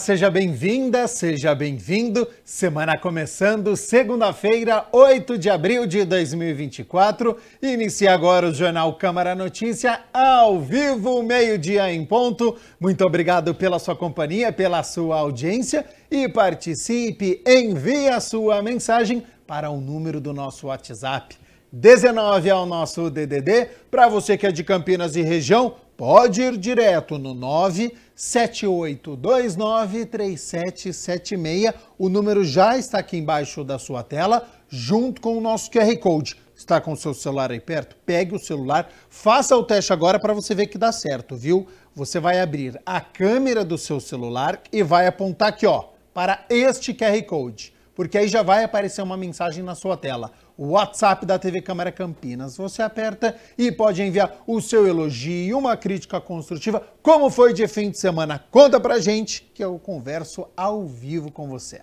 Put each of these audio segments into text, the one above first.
seja bem-vinda, seja bem-vindo. Semana começando, segunda-feira, 8 de abril de 2024. Inicia agora o Jornal Câmara Notícia, ao vivo, meio-dia em ponto. Muito obrigado pela sua companhia, pela sua audiência e participe, envie a sua mensagem para o número do nosso WhatsApp. 19 é o nosso DDD. Para você que é de Campinas e região, pode ir direto no 9 78293776. O número já está aqui embaixo da sua tela, junto com o nosso QR Code. Está com o seu celular aí perto? Pegue o celular, faça o teste agora para você ver que dá certo, viu? Você vai abrir a câmera do seu celular e vai apontar aqui, ó, para este QR Code, porque aí já vai aparecer uma mensagem na sua tela WhatsApp da TV Câmara Campinas. Você aperta e pode enviar o seu elogio, uma crítica construtiva. Como foi de fim de semana? Conta pra gente que eu converso ao vivo com você.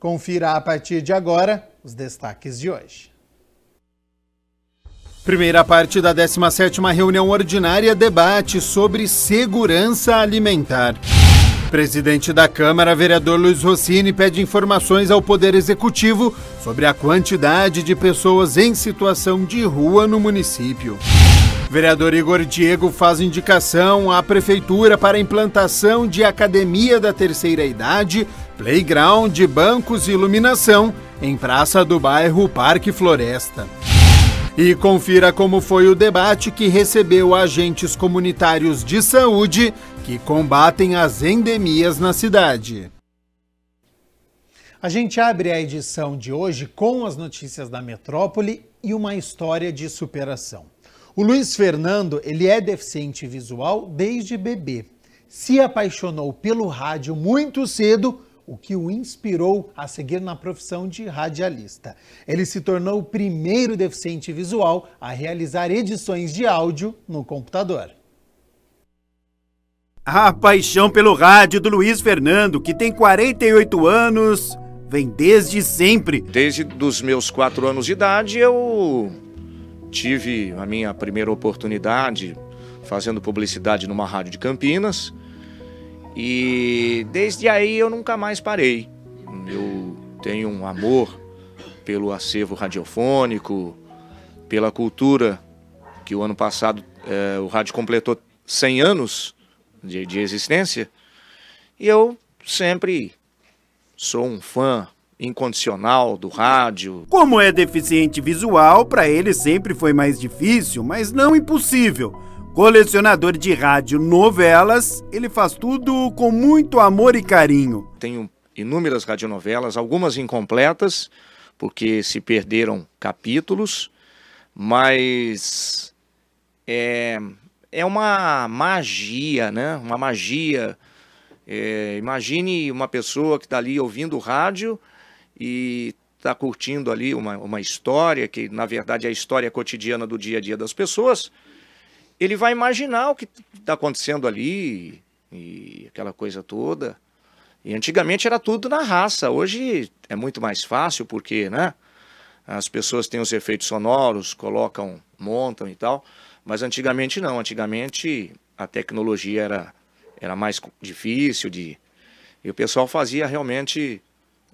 Confira a partir de agora os destaques de hoje. Primeira parte da 17ª reunião ordinária debate sobre segurança alimentar. Presidente da Câmara, vereador Luiz Rossini, pede informações ao Poder Executivo sobre a quantidade de pessoas em situação de rua no município. Vereador Igor Diego faz indicação à Prefeitura para implantação de academia da terceira idade, playground, bancos e iluminação em praça do bairro Parque Floresta. E confira como foi o debate que recebeu agentes comunitários de saúde que combatem as endemias na cidade. A gente abre a edição de hoje com as notícias da metrópole e uma história de superação. O Luiz Fernando, ele é deficiente visual desde bebê. Se apaixonou pelo rádio muito cedo o que o inspirou a seguir na profissão de radialista. Ele se tornou o primeiro deficiente visual a realizar edições de áudio no computador. A paixão pelo rádio do Luiz Fernando, que tem 48 anos, vem desde sempre. Desde os meus 4 anos de idade, eu tive a minha primeira oportunidade fazendo publicidade numa rádio de Campinas. E desde aí eu nunca mais parei. Eu tenho um amor pelo acervo radiofônico, pela cultura, que o ano passado é, o rádio completou 100 anos de, de existência. E eu sempre sou um fã incondicional do rádio. Como é deficiente visual, para ele sempre foi mais difícil, mas não impossível Colecionador de rádio novelas, ele faz tudo com muito amor e carinho. Tenho inúmeras radionovelas, algumas incompletas, porque se perderam capítulos, mas é, é uma magia, né? Uma magia. É, imagine uma pessoa que está ali ouvindo rádio e está curtindo ali uma, uma história, que na verdade é a história cotidiana do dia a dia das pessoas ele vai imaginar o que está acontecendo ali e aquela coisa toda. E antigamente era tudo na raça, hoje é muito mais fácil porque, né? As pessoas têm os efeitos sonoros, colocam, montam e tal, mas antigamente não. Antigamente a tecnologia era, era mais difícil de e o pessoal fazia realmente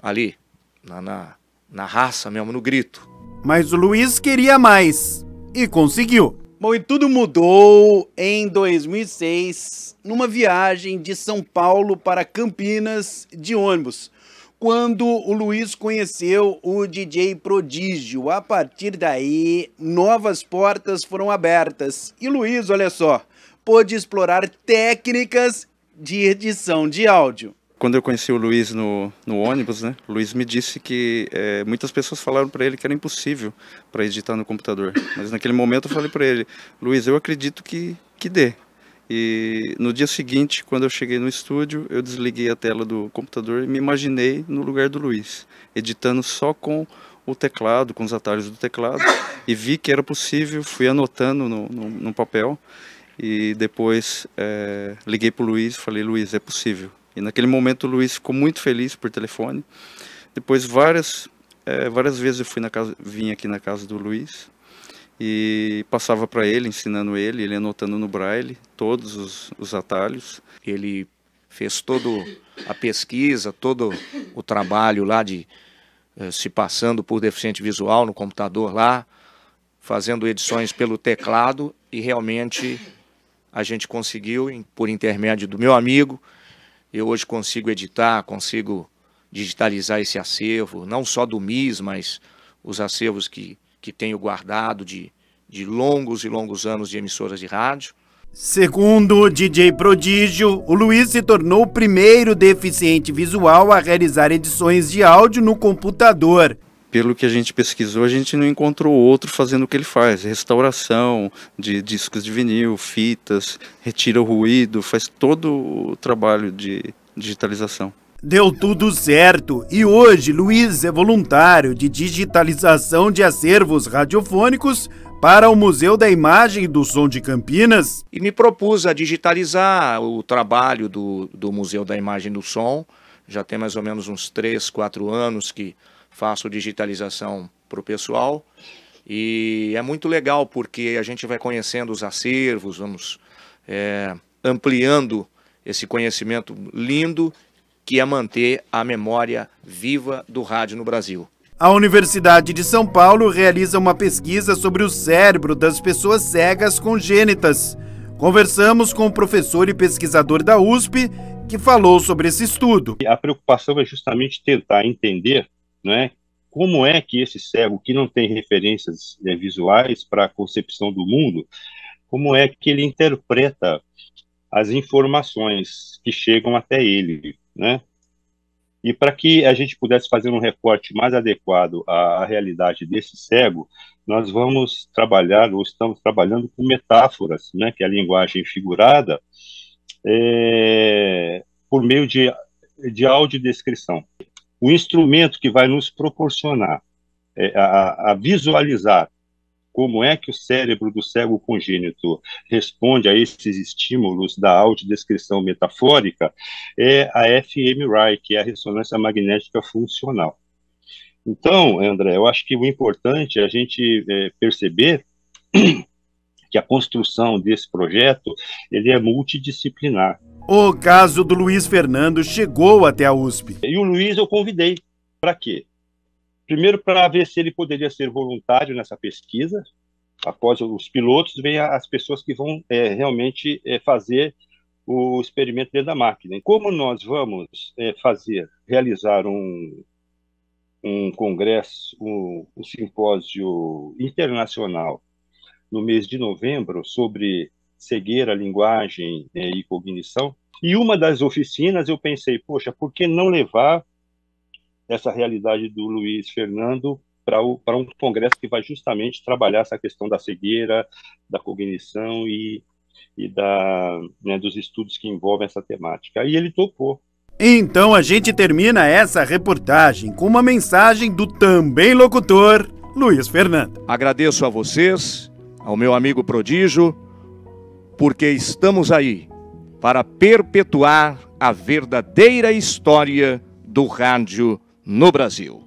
ali na, na, na raça mesmo, no grito. Mas o Luiz queria mais e conseguiu. Bom, e tudo mudou em 2006, numa viagem de São Paulo para Campinas de ônibus, quando o Luiz conheceu o DJ Prodígio. A partir daí, novas portas foram abertas. E Luiz, olha só, pôde explorar técnicas de edição de áudio. Quando eu conheci o Luiz no, no ônibus, né, o Luiz me disse que é, muitas pessoas falaram para ele que era impossível para editar no computador. Mas naquele momento eu falei para ele, Luiz, eu acredito que, que dê. E no dia seguinte, quando eu cheguei no estúdio, eu desliguei a tela do computador e me imaginei no lugar do Luiz, editando só com o teclado, com os atalhos do teclado, e vi que era possível, fui anotando no, no, no papel, e depois é, liguei para o Luiz e falei, Luiz, é possível, e naquele momento o Luiz ficou muito feliz por telefone. Depois várias é, várias vezes eu fui na casa, vim aqui na casa do Luiz e passava para ele, ensinando ele, ele anotando no braille todos os, os atalhos. Ele fez todo a pesquisa, todo o trabalho lá de eh, se passando por deficiente visual no computador lá, fazendo edições pelo teclado e realmente a gente conseguiu, por intermédio do meu amigo, eu hoje consigo editar, consigo digitalizar esse acervo, não só do MIS, mas os acervos que, que tenho guardado de, de longos e longos anos de emissoras de rádio. Segundo o DJ Prodígio, o Luiz se tornou o primeiro deficiente visual a realizar edições de áudio no computador pelo que a gente pesquisou, a gente não encontrou outro fazendo o que ele faz: restauração de discos de vinil, fitas, retira o ruído, faz todo o trabalho de digitalização. Deu tudo certo e hoje Luiz é voluntário de digitalização de acervos radiofônicos para o Museu da Imagem e do Som de Campinas. E me propus a digitalizar o trabalho do, do Museu da Imagem e do Som. Já tem mais ou menos uns 3, 4 anos que faço digitalização para o pessoal. E é muito legal porque a gente vai conhecendo os acervos, vamos é, ampliando esse conhecimento lindo que é manter a memória viva do rádio no Brasil. A Universidade de São Paulo realiza uma pesquisa sobre o cérebro das pessoas cegas congênitas. Conversamos com o professor e pesquisador da USP, que falou sobre esse estudo. A preocupação é justamente tentar entender é? Como é que esse cego que não tem referências é, visuais para a concepção do mundo, como é que ele interpreta as informações que chegam até ele, né? E para que a gente pudesse fazer um recorte mais adequado à, realidade desse cego, nós vamos trabalhar, ou estamos trabalhando com metáforas, né, que é a linguagem figurada, é, por meio de, de audiodescrição o instrumento que vai nos proporcionar é, a, a visualizar como é que o cérebro do cego congênito responde a esses estímulos da audiodescrição metafórica é a fMRI, que é a ressonância magnética funcional. Então, André, eu acho que o importante é a gente é, perceber que a construção desse projeto ele é multidisciplinar. O caso do Luiz Fernando chegou até a USP. E o Luiz eu convidei. Para quê? Primeiro, para ver se ele poderia ser voluntário nessa pesquisa. Após os pilotos, vem as pessoas que vão é, realmente é, fazer o experimento dentro da máquina. Como nós vamos é, fazer, realizar um, um congresso, um, um, simpósio internacional no mês de novembro sobre cegueira, linguagem é, e cognição. E uma das oficinas eu pensei, poxa, por que não levar essa realidade do Luiz Fernando para um congresso que vai justamente trabalhar essa questão da cegueira, da cognição e, e da, né, dos estudos que envolvem essa temática. E ele topou. Então a gente termina essa reportagem com uma mensagem do também locutor Luiz Fernando. Agradeço a vocês, ao meu amigo prodígio, porque estamos aí para perpetuar a verdadeira história do rádio no Brasil.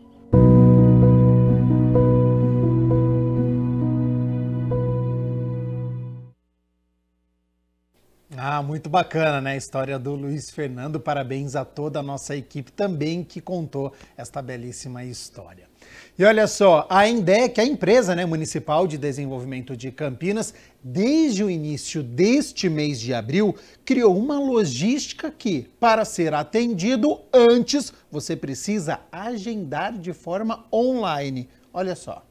Ah, muito bacana, né? A história do Luiz Fernando. Parabéns a toda a nossa equipe também que contou esta belíssima história. E olha só, a Indec, a empresa né, municipal de desenvolvimento de Campinas, desde o início deste mês de abril, criou uma logística que, para ser atendido antes, você precisa agendar de forma online. Olha só.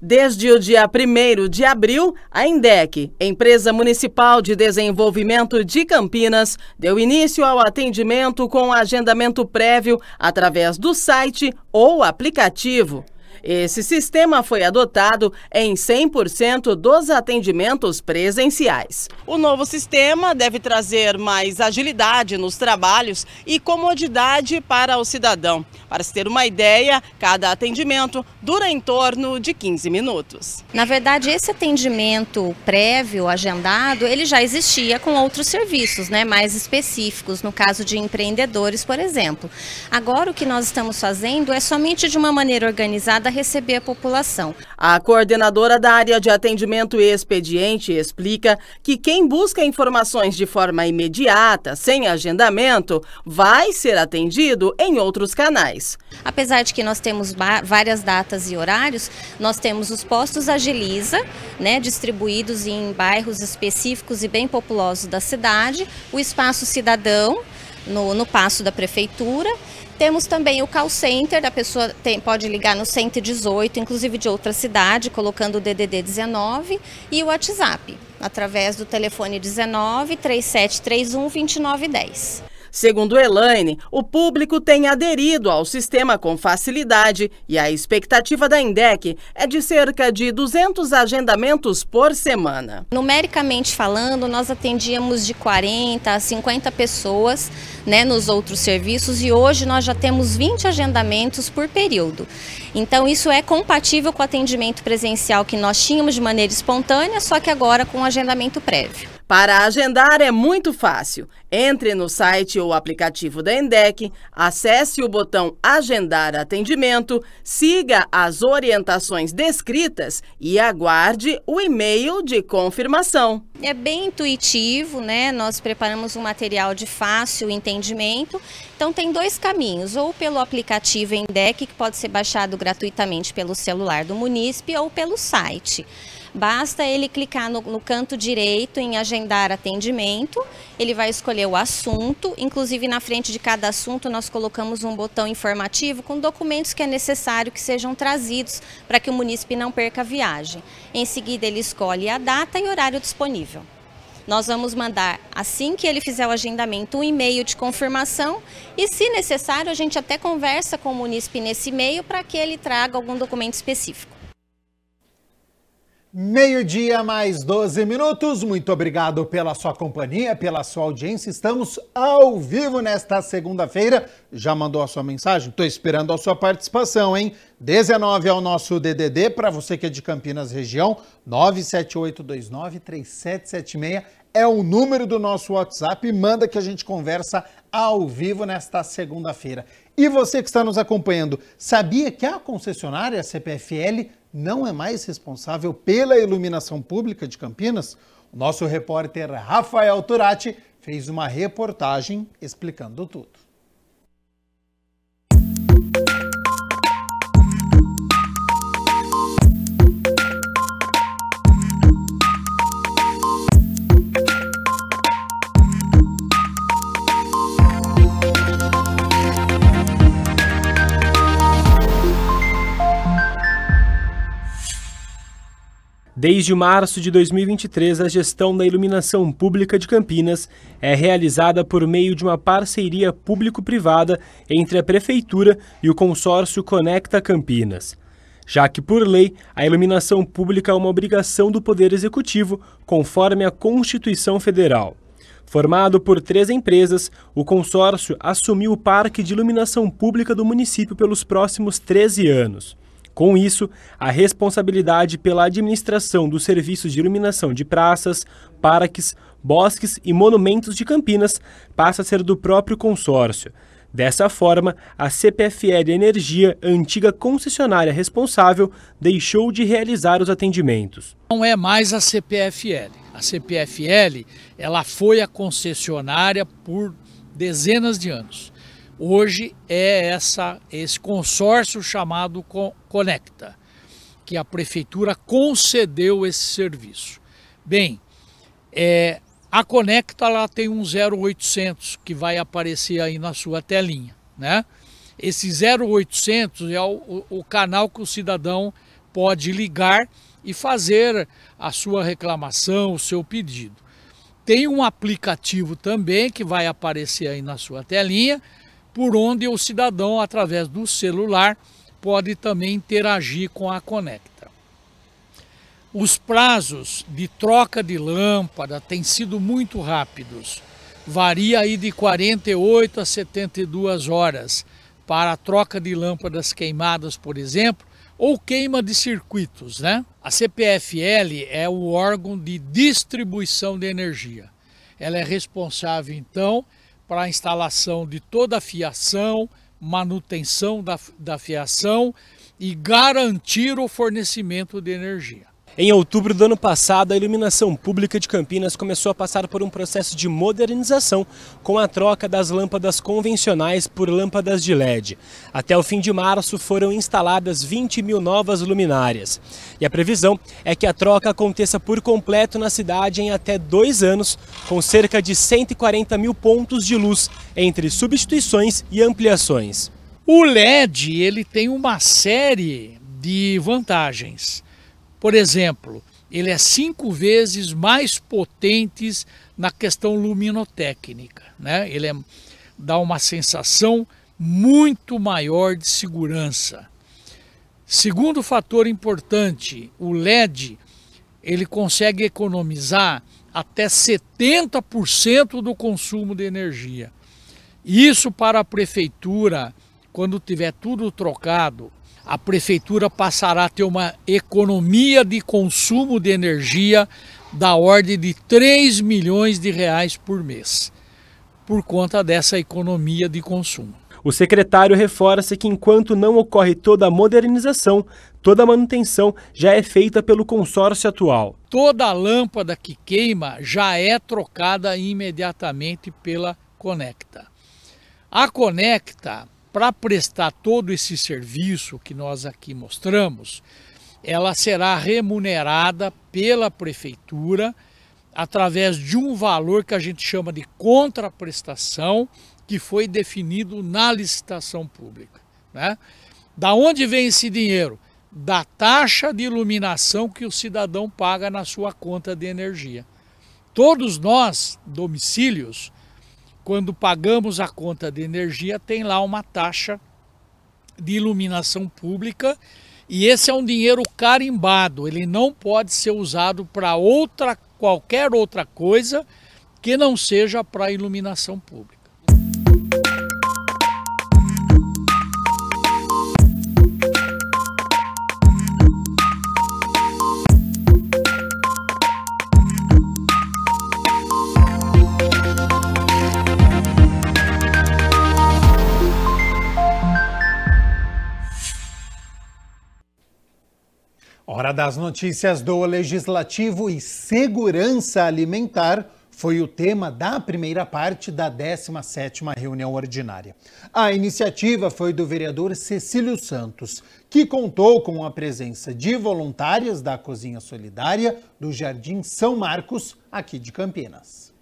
Desde o dia 1 de abril, a INDEC, Empresa Municipal de Desenvolvimento de Campinas, deu início ao atendimento com agendamento prévio através do site ou aplicativo. Esse sistema foi adotado em 100% dos atendimentos presenciais. O novo sistema deve trazer mais agilidade nos trabalhos e comodidade para o cidadão. Para se ter uma ideia, cada atendimento dura em torno de 15 minutos. Na verdade, esse atendimento prévio, agendado, ele já existia com outros serviços né, mais específicos, no caso de empreendedores, por exemplo. Agora, o que nós estamos fazendo é somente de uma maneira organizada receber a população. A coordenadora da área de atendimento e expediente explica que quem busca informações de forma imediata, sem agendamento, vai ser atendido em outros canais. Apesar de que nós temos várias datas e horários, nós temos os postos Agiliza, né, distribuídos em bairros específicos e bem populosos da cidade, o Espaço Cidadão, no, no Passo da Prefeitura, temos também o call center, a pessoa tem, pode ligar no 118, inclusive de outra cidade, colocando o DDD 19 e o WhatsApp, através do telefone 19 3731 2910. Segundo Elaine, o público tem aderido ao sistema com facilidade e a expectativa da INDEC é de cerca de 200 agendamentos por semana. Numericamente falando, nós atendíamos de 40 a 50 pessoas né, nos outros serviços e hoje nós já temos 20 agendamentos por período. Então isso é compatível com o atendimento presencial que nós tínhamos de maneira espontânea, só que agora com um agendamento prévio. Para agendar é muito fácil. Entre no site ou aplicativo da Endec, acesse o botão Agendar Atendimento, siga as orientações descritas e aguarde o e-mail de confirmação é bem intuitivo, né? Nós preparamos um material de fácil entendimento. Então tem dois caminhos, ou pelo aplicativo em que pode ser baixado gratuitamente pelo celular do munícipe ou pelo site. Basta ele clicar no, no canto direito em agendar atendimento, ele vai escolher o assunto, inclusive na frente de cada assunto nós colocamos um botão informativo com documentos que é necessário que sejam trazidos para que o munícipe não perca a viagem. Em seguida ele escolhe a data e horário disponível nós vamos mandar, assim que ele fizer o agendamento, um e-mail de confirmação e, se necessário, a gente até conversa com o munícipe nesse e-mail para que ele traga algum documento específico. Meio-dia, mais 12 minutos. Muito obrigado pela sua companhia, pela sua audiência. Estamos ao vivo nesta segunda-feira. Já mandou a sua mensagem? Estou esperando a sua participação, hein? 19 é o nosso DDD para você que é de Campinas região. 978293776 é o número do nosso WhatsApp. Manda que a gente conversa ao vivo nesta segunda-feira. E você que está nos acompanhando, sabia que a concessionária CPFL não é mais responsável pela iluminação pública de Campinas, o nosso repórter Rafael Turati fez uma reportagem explicando tudo. Desde março de 2023, a gestão da iluminação pública de Campinas é realizada por meio de uma parceria público-privada entre a Prefeitura e o consórcio Conecta Campinas. Já que, por lei, a iluminação pública é uma obrigação do Poder Executivo, conforme a Constituição Federal. Formado por três empresas, o consórcio assumiu o Parque de Iluminação Pública do município pelos próximos 13 anos. Com isso, a responsabilidade pela administração dos serviços de iluminação de praças, parques, bosques e monumentos de Campinas passa a ser do próprio consórcio. Dessa forma, a CPFL Energia, antiga concessionária responsável, deixou de realizar os atendimentos. Não é mais a CPFL. A CPFL ela foi a concessionária por dezenas de anos. Hoje é essa esse consórcio chamado Conecta, que a prefeitura concedeu esse serviço. Bem, é, a Conecta lá tem um 0800 que vai aparecer aí na sua telinha, né? Esse 0800 é o, o, canal que o cidadão pode ligar e fazer a sua reclamação, o seu pedido. Tem um aplicativo também que vai aparecer aí na sua telinha, por onde o cidadão, através do celular, pode também interagir com a Conecta. Os prazos de troca de lâmpada têm sido muito rápidos. Varia aí de 48 a 72 horas para a troca de lâmpadas queimadas, por exemplo, ou queima de circuitos, né? A CPFL é o órgão de distribuição de energia. Ela é responsável, então, para a instalação de toda a fiação, manutenção da, da fiação e garantir o fornecimento de energia. Em outubro do ano passado, a iluminação pública de Campinas começou a passar por um processo de modernização com a troca das lâmpadas convencionais por lâmpadas de LED. Até o fim de março foram instaladas 20 mil novas luminárias. E a previsão é que a troca aconteça por completo na cidade em até dois anos, com cerca de 140 mil pontos de luz entre substituições e ampliações. O LED ele tem uma série de vantagens. Por exemplo, ele é cinco vezes mais potente na questão luminotécnica. Né? Ele é, dá uma sensação muito maior de segurança. Segundo fator importante, o LED ele consegue economizar até 70% do consumo de energia. Isso para a prefeitura, quando tiver tudo trocado, a prefeitura passará a ter uma economia de consumo de energia da ordem de 3 milhões de reais por mês, por conta dessa economia de consumo. O secretário reforça que enquanto não ocorre toda a modernização, toda a manutenção já é feita pelo consórcio atual. Toda lâmpada que queima já é trocada imediatamente pela Conecta. A Conecta para prestar todo esse serviço que nós aqui mostramos, ela será remunerada pela prefeitura através de um valor que a gente chama de contraprestação, que foi definido na licitação pública. Né? Da onde vem esse dinheiro? Da taxa de iluminação que o cidadão paga na sua conta de energia. Todos nós, domicílios, quando pagamos a conta de energia, tem lá uma taxa de iluminação pública e esse é um dinheiro carimbado, ele não pode ser usado para outra qualquer outra coisa que não seja para iluminação pública. Hora das notícias do Legislativo e segurança alimentar foi o tema da primeira parte da 17ª reunião ordinária. A iniciativa foi do vereador Cecílio Santos, que contou com a presença de voluntárias da Cozinha Solidária do Jardim São Marcos, aqui de Campinas.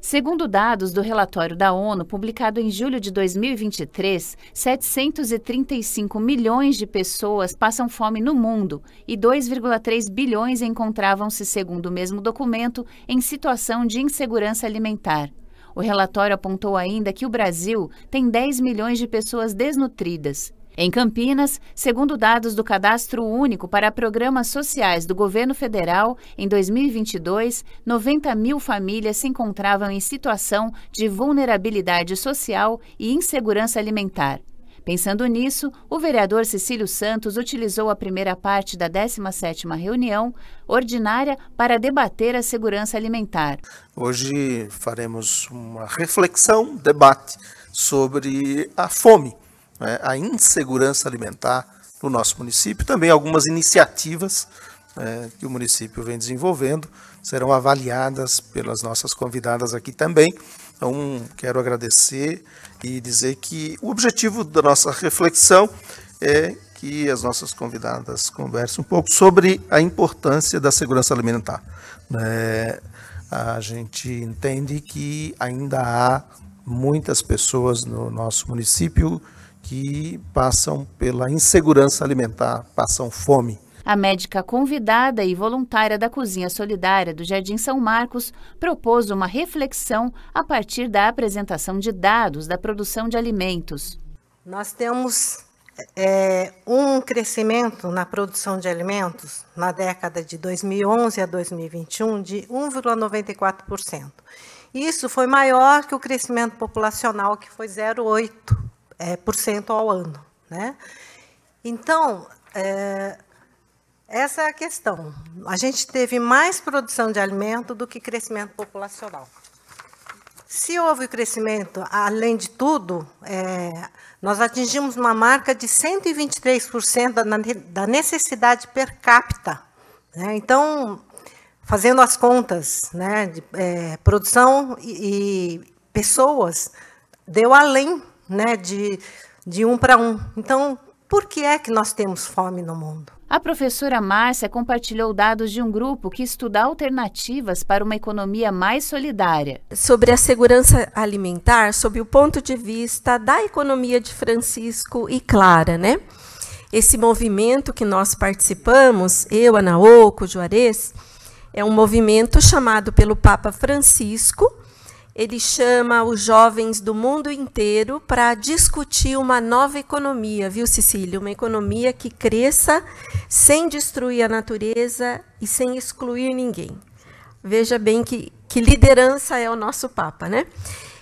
Segundo dados do relatório da ONU, publicado em julho de 2023, 735 milhões de pessoas passam fome no mundo e 2,3 bilhões encontravam-se, segundo o mesmo documento, em situação de insegurança alimentar. O relatório apontou ainda que o Brasil tem 10 milhões de pessoas desnutridas em Campinas, segundo dados do Cadastro Único para Programas Sociais do Governo Federal, em 2022, 90 mil famílias se encontravam em situação de vulnerabilidade social e insegurança alimentar. Pensando nisso, o vereador Cecílio Santos utilizou a primeira parte da 17ª reunião ordinária para debater a segurança alimentar. Hoje faremos uma reflexão, debate sobre a fome né, a insegurança alimentar no nosso município. Também algumas iniciativas né, que o município vem desenvolvendo serão avaliadas pelas nossas convidadas aqui também. Então, quero agradecer e dizer que o objetivo da nossa reflexão é que as nossas convidadas conversem um pouco sobre a importância da segurança alimentar. É, a gente entende que ainda há muitas pessoas no nosso município que passam pela insegurança alimentar, passam fome. A médica convidada e voluntária da Cozinha Solidária do Jardim São Marcos propôs uma reflexão a partir da apresentação de dados da produção de alimentos. Nós temos é, um crescimento na produção de alimentos na década de 2011 a 2021 de 1,94%. Isso foi maior que o crescimento populacional, que foi 0,8% é, por cento ao ano. Né? Então, é, essa é a questão. A gente teve mais produção de alimento do que crescimento populacional. Se houve crescimento, além de tudo, é, nós atingimos uma marca de 123% da necessidade per capita. Né? Então, fazendo as contas né, de é, produção e, e pessoas, deu além né, de, de um para um. Então, por que é que nós temos fome no mundo? A professora Márcia compartilhou dados de um grupo que estuda alternativas para uma economia mais solidária. Sobre a segurança alimentar, sob o ponto de vista da economia de Francisco e Clara, né? Esse movimento que nós participamos, eu, Anaoco, Juarez, é um movimento chamado pelo Papa Francisco ele chama os jovens do mundo inteiro para discutir uma nova economia, viu, Cecília? Uma economia que cresça sem destruir a natureza e sem excluir ninguém. Veja bem que, que liderança é o nosso Papa, né?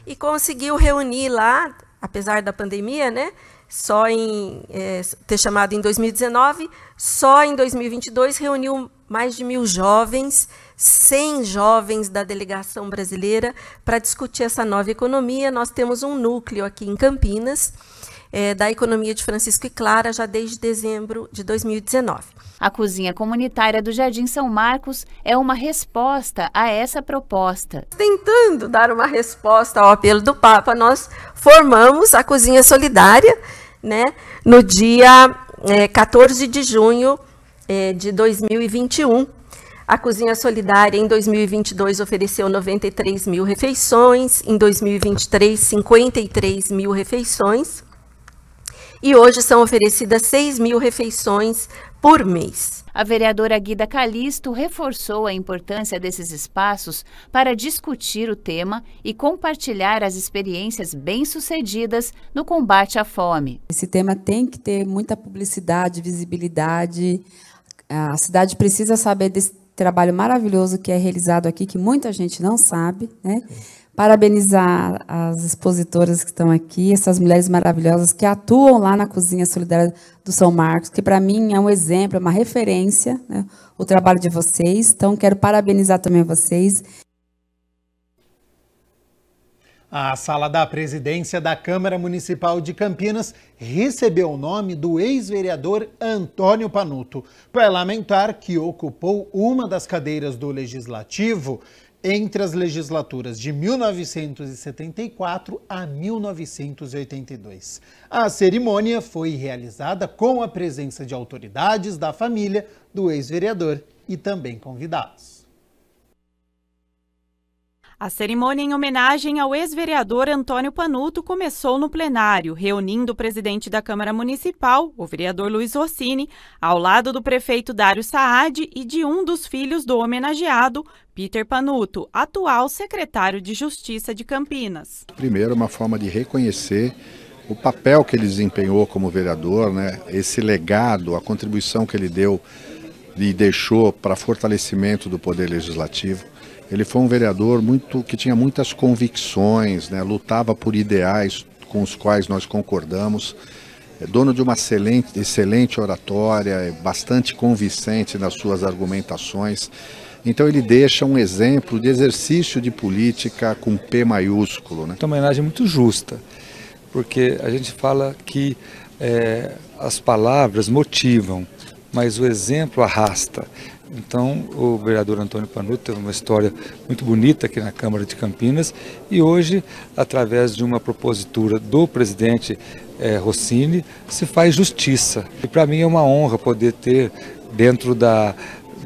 E conseguiu reunir lá, apesar da pandemia, né? Só em é, ter chamado em 2019, só em 2022 reuniu mais de mil jovens 100 jovens da delegação brasileira para discutir essa nova economia. Nós temos um núcleo aqui em Campinas. É, da economia de Francisco e Clara já desde dezembro de 2019. A cozinha comunitária do Jardim São Marcos é uma resposta a essa proposta. Tentando dar uma resposta ao apelo do Papa, nós formamos a Cozinha Solidária né, no dia é, 14 de junho é, de 2021. A Cozinha Solidária, em 2022, ofereceu 93 mil refeições, em 2023, 53 mil refeições. E hoje são oferecidas 6 mil refeições por mês. A vereadora Guida Calisto reforçou a importância desses espaços para discutir o tema e compartilhar as experiências bem-sucedidas no combate à fome. Esse tema tem que ter muita publicidade, visibilidade. A cidade precisa saber desse trabalho maravilhoso que é realizado aqui, que muita gente não sabe, né? Parabenizar as expositoras que estão aqui, essas mulheres maravilhosas que atuam lá na Cozinha Solidária do São Marcos, que para mim é um exemplo, é uma referência, né? o trabalho de vocês. Então, quero parabenizar também vocês a sala da presidência da Câmara Municipal de Campinas recebeu o nome do ex-vereador Antônio Panuto, parlamentar que ocupou uma das cadeiras do Legislativo entre as legislaturas de 1974 a 1982. A cerimônia foi realizada com a presença de autoridades da família do ex-vereador e também convidados. A cerimônia em homenagem ao ex-vereador Antônio Panuto começou no plenário, reunindo o presidente da Câmara Municipal, o vereador Luiz Rossini, ao lado do prefeito Dário Saad e de um dos filhos do homenageado, Peter Panuto, atual secretário de Justiça de Campinas. Primeiro, uma forma de reconhecer o papel que ele desempenhou como vereador, né? esse legado, a contribuição que ele deu e deixou para fortalecimento do poder legislativo ele foi um vereador muito que tinha muitas convicções, né? lutava por ideais com os quais nós concordamos. É dono de uma excelente, excelente oratória, é bastante convincente nas suas argumentações. Então ele deixa um exemplo de exercício de política com P maiúsculo. Né? É uma homenagem muito justa, porque a gente fala que é, as palavras motivam, mas o exemplo arrasta. Então, o vereador Antônio Panuto teve uma história muito bonita aqui na Câmara de Campinas e hoje, através de uma propositura do presidente é, Rossini, se faz justiça. E para mim é uma honra poder ter dentro da,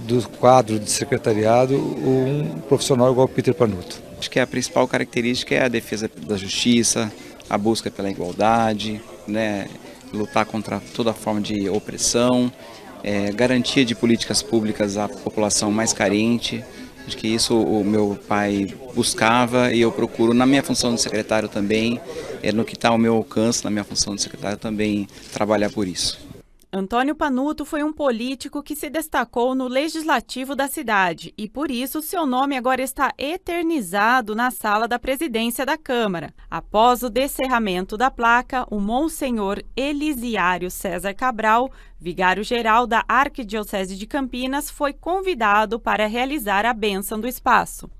do quadro de secretariado um profissional igual Peter Panuto. Acho que a principal característica é a defesa da justiça, a busca pela igualdade, né? lutar contra toda forma de opressão é, garantia de políticas públicas à população mais carente. Acho que isso o meu pai buscava e eu procuro, na minha função de secretário também, é, no que está ao meu alcance, na minha função de secretário também, trabalhar por isso. Antônio Panuto foi um político que se destacou no legislativo da cidade e, por isso, seu nome agora está eternizado na sala da presidência da Câmara. Após o descerramento da placa, o Monsenhor Elisiário César Cabral, vigário-geral da Arquidiocese de Campinas, foi convidado para realizar a bênção do espaço.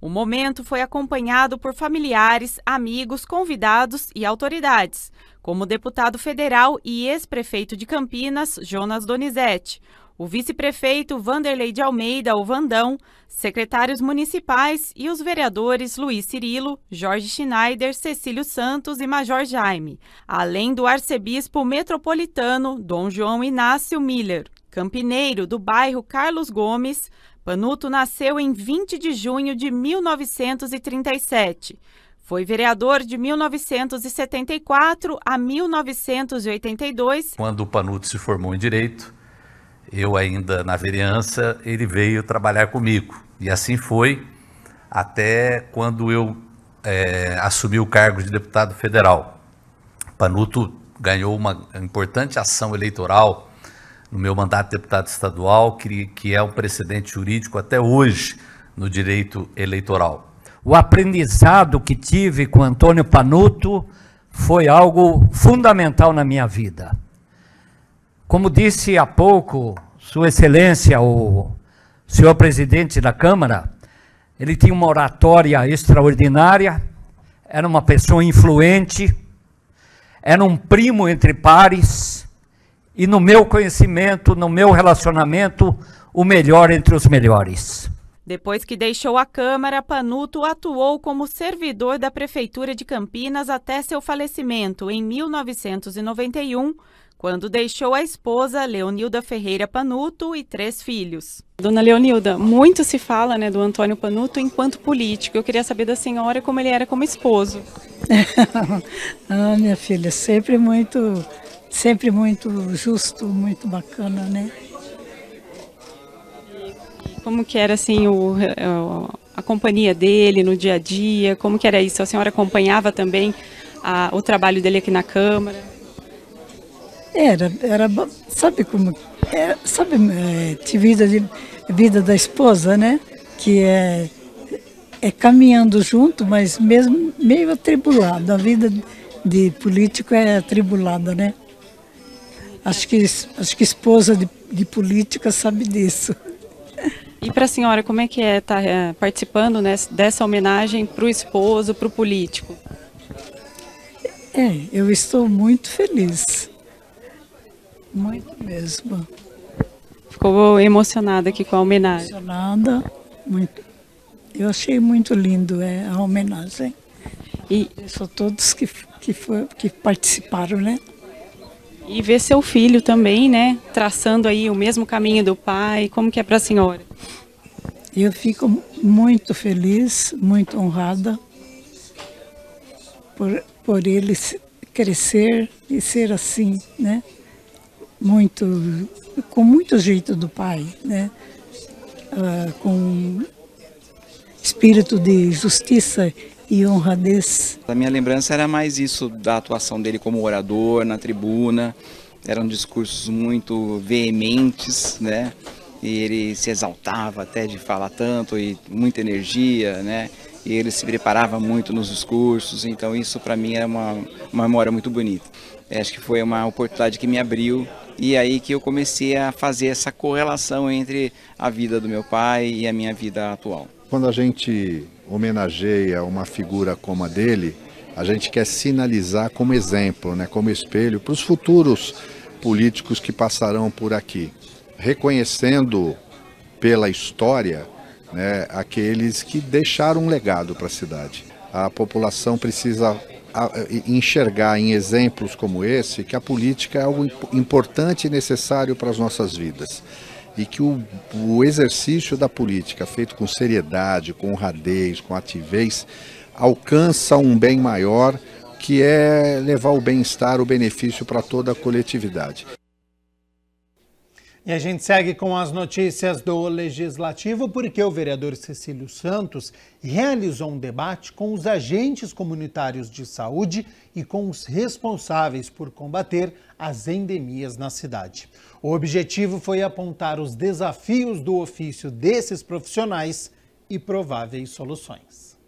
O momento foi acompanhado por familiares, amigos, convidados e autoridades como deputado federal e ex-prefeito de Campinas, Jonas Donizete, o vice-prefeito Vanderlei de Almeida, o Vandão, secretários municipais e os vereadores Luiz Cirilo, Jorge Schneider, Cecílio Santos e Major Jaime, além do arcebispo metropolitano Dom João Inácio Miller, campineiro do bairro Carlos Gomes. Panuto nasceu em 20 de junho de 1937. Foi vereador de 1974 a 1982. Quando o Panuto se formou em Direito, eu ainda na vereança, ele veio trabalhar comigo. E assim foi até quando eu é, assumi o cargo de deputado federal. Panuto ganhou uma importante ação eleitoral no meu mandato de deputado estadual, que, que é um precedente jurídico até hoje no direito eleitoral o aprendizado que tive com Antônio Panuto foi algo fundamental na minha vida. Como disse há pouco Sua Excelência, o senhor presidente da Câmara, ele tinha uma oratória extraordinária, era uma pessoa influente, era um primo entre pares, e no meu conhecimento, no meu relacionamento, o melhor entre os melhores. Depois que deixou a Câmara, Panuto atuou como servidor da Prefeitura de Campinas até seu falecimento em 1991, quando deixou a esposa Leonilda Ferreira Panuto e três filhos. Dona Leonilda, muito se fala né, do Antônio Panuto enquanto político. Eu queria saber da senhora como ele era como esposo. ah, minha filha, sempre muito, sempre muito justo, muito bacana, né? Como que era assim é, o, a companhia dele no dia a dia? Como que era isso? A senhora acompanhava também a, o trabalho dele aqui na Câmara? Era, era sabe como, era, é, sabe, é, vida, de, vida da esposa, né? Que é, é caminhando junto, mas mesmo meio atribulado. A vida de político é atribulada, né? Acho que, acho que esposa de, de política sabe disso. E para a senhora, como é que é estar tá, é, participando né, dessa homenagem para o esposo, para o político? É, eu estou muito feliz. Muito mesmo. Ficou emocionada aqui com a homenagem. Emocionada, muito. Eu achei muito lindo é, a homenagem. E a todos que, que, foi, que participaram, né? E ver seu filho também, né, traçando aí o mesmo caminho do pai, como que é para a senhora? Eu fico muito feliz, muito honrada por, por ele crescer e ser assim, né? Muito, com muito jeito do pai, né? Uh, com espírito de justiça e honradez. A minha lembrança era mais isso da atuação dele como orador na tribuna. Eram discursos muito veementes, né? E ele se exaltava até de falar tanto e muita energia, né? E ele se preparava muito nos discursos, então isso para mim era uma, uma memória muito bonita. É, acho que foi uma oportunidade que me abriu e é aí que eu comecei a fazer essa correlação entre a vida do meu pai e a minha vida atual. Quando a gente homenageia uma figura como a dele, a gente quer sinalizar como exemplo, né, como espelho para os futuros políticos que passarão por aqui, reconhecendo pela história né, aqueles que deixaram um legado para a cidade. A população precisa enxergar em exemplos como esse que a política é algo importante e necessário para as nossas vidas e que o, o exercício da política feito com seriedade, com honradez, com ativez, alcança um bem maior que é levar o bem-estar, o benefício para toda a coletividade. E a gente segue com as notícias do Legislativo, porque o vereador Cecílio Santos realizou um debate com os agentes comunitários de saúde e com os responsáveis por combater as endemias na cidade. O objetivo foi apontar os desafios do ofício desses profissionais e prováveis soluções.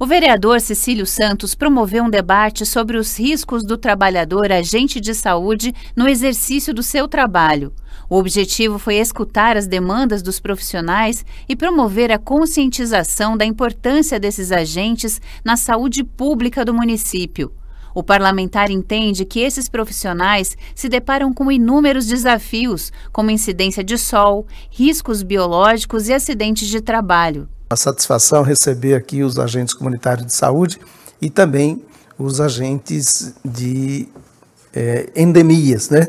O vereador Cecílio Santos promoveu um debate sobre os riscos do trabalhador agente de saúde no exercício do seu trabalho. O objetivo foi escutar as demandas dos profissionais e promover a conscientização da importância desses agentes na saúde pública do município. O parlamentar entende que esses profissionais se deparam com inúmeros desafios, como incidência de sol, riscos biológicos e acidentes de trabalho. A satisfação é receber aqui os agentes comunitários de saúde e também os agentes de é, endemias, né?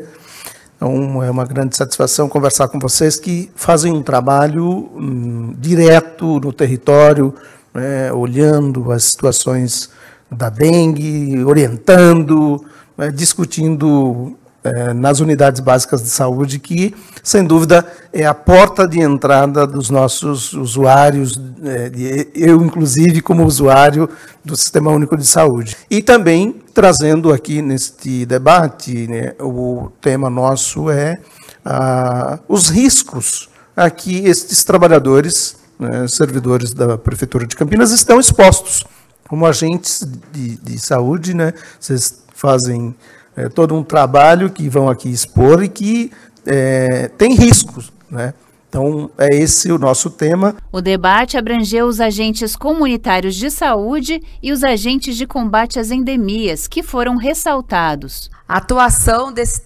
Então, é uma grande satisfação conversar com vocês que fazem um trabalho hum, direto no território, né, olhando as situações da dengue, orientando, né, discutindo é, nas unidades básicas de saúde, que, sem dúvida, é a porta de entrada dos nossos usuários, é, de, eu, inclusive, como usuário do Sistema Único de Saúde. E também trazendo aqui neste debate, né, o tema nosso é ah, os riscos a que estes trabalhadores, né, servidores da Prefeitura de Campinas, estão expostos como agentes de, de saúde, né? Vocês fazem é, todo um trabalho que vão aqui expor e que é, tem riscos, né? Então, é esse o nosso tema. O debate abrangeu os agentes comunitários de saúde e os agentes de combate às endemias, que foram ressaltados. A atuação desses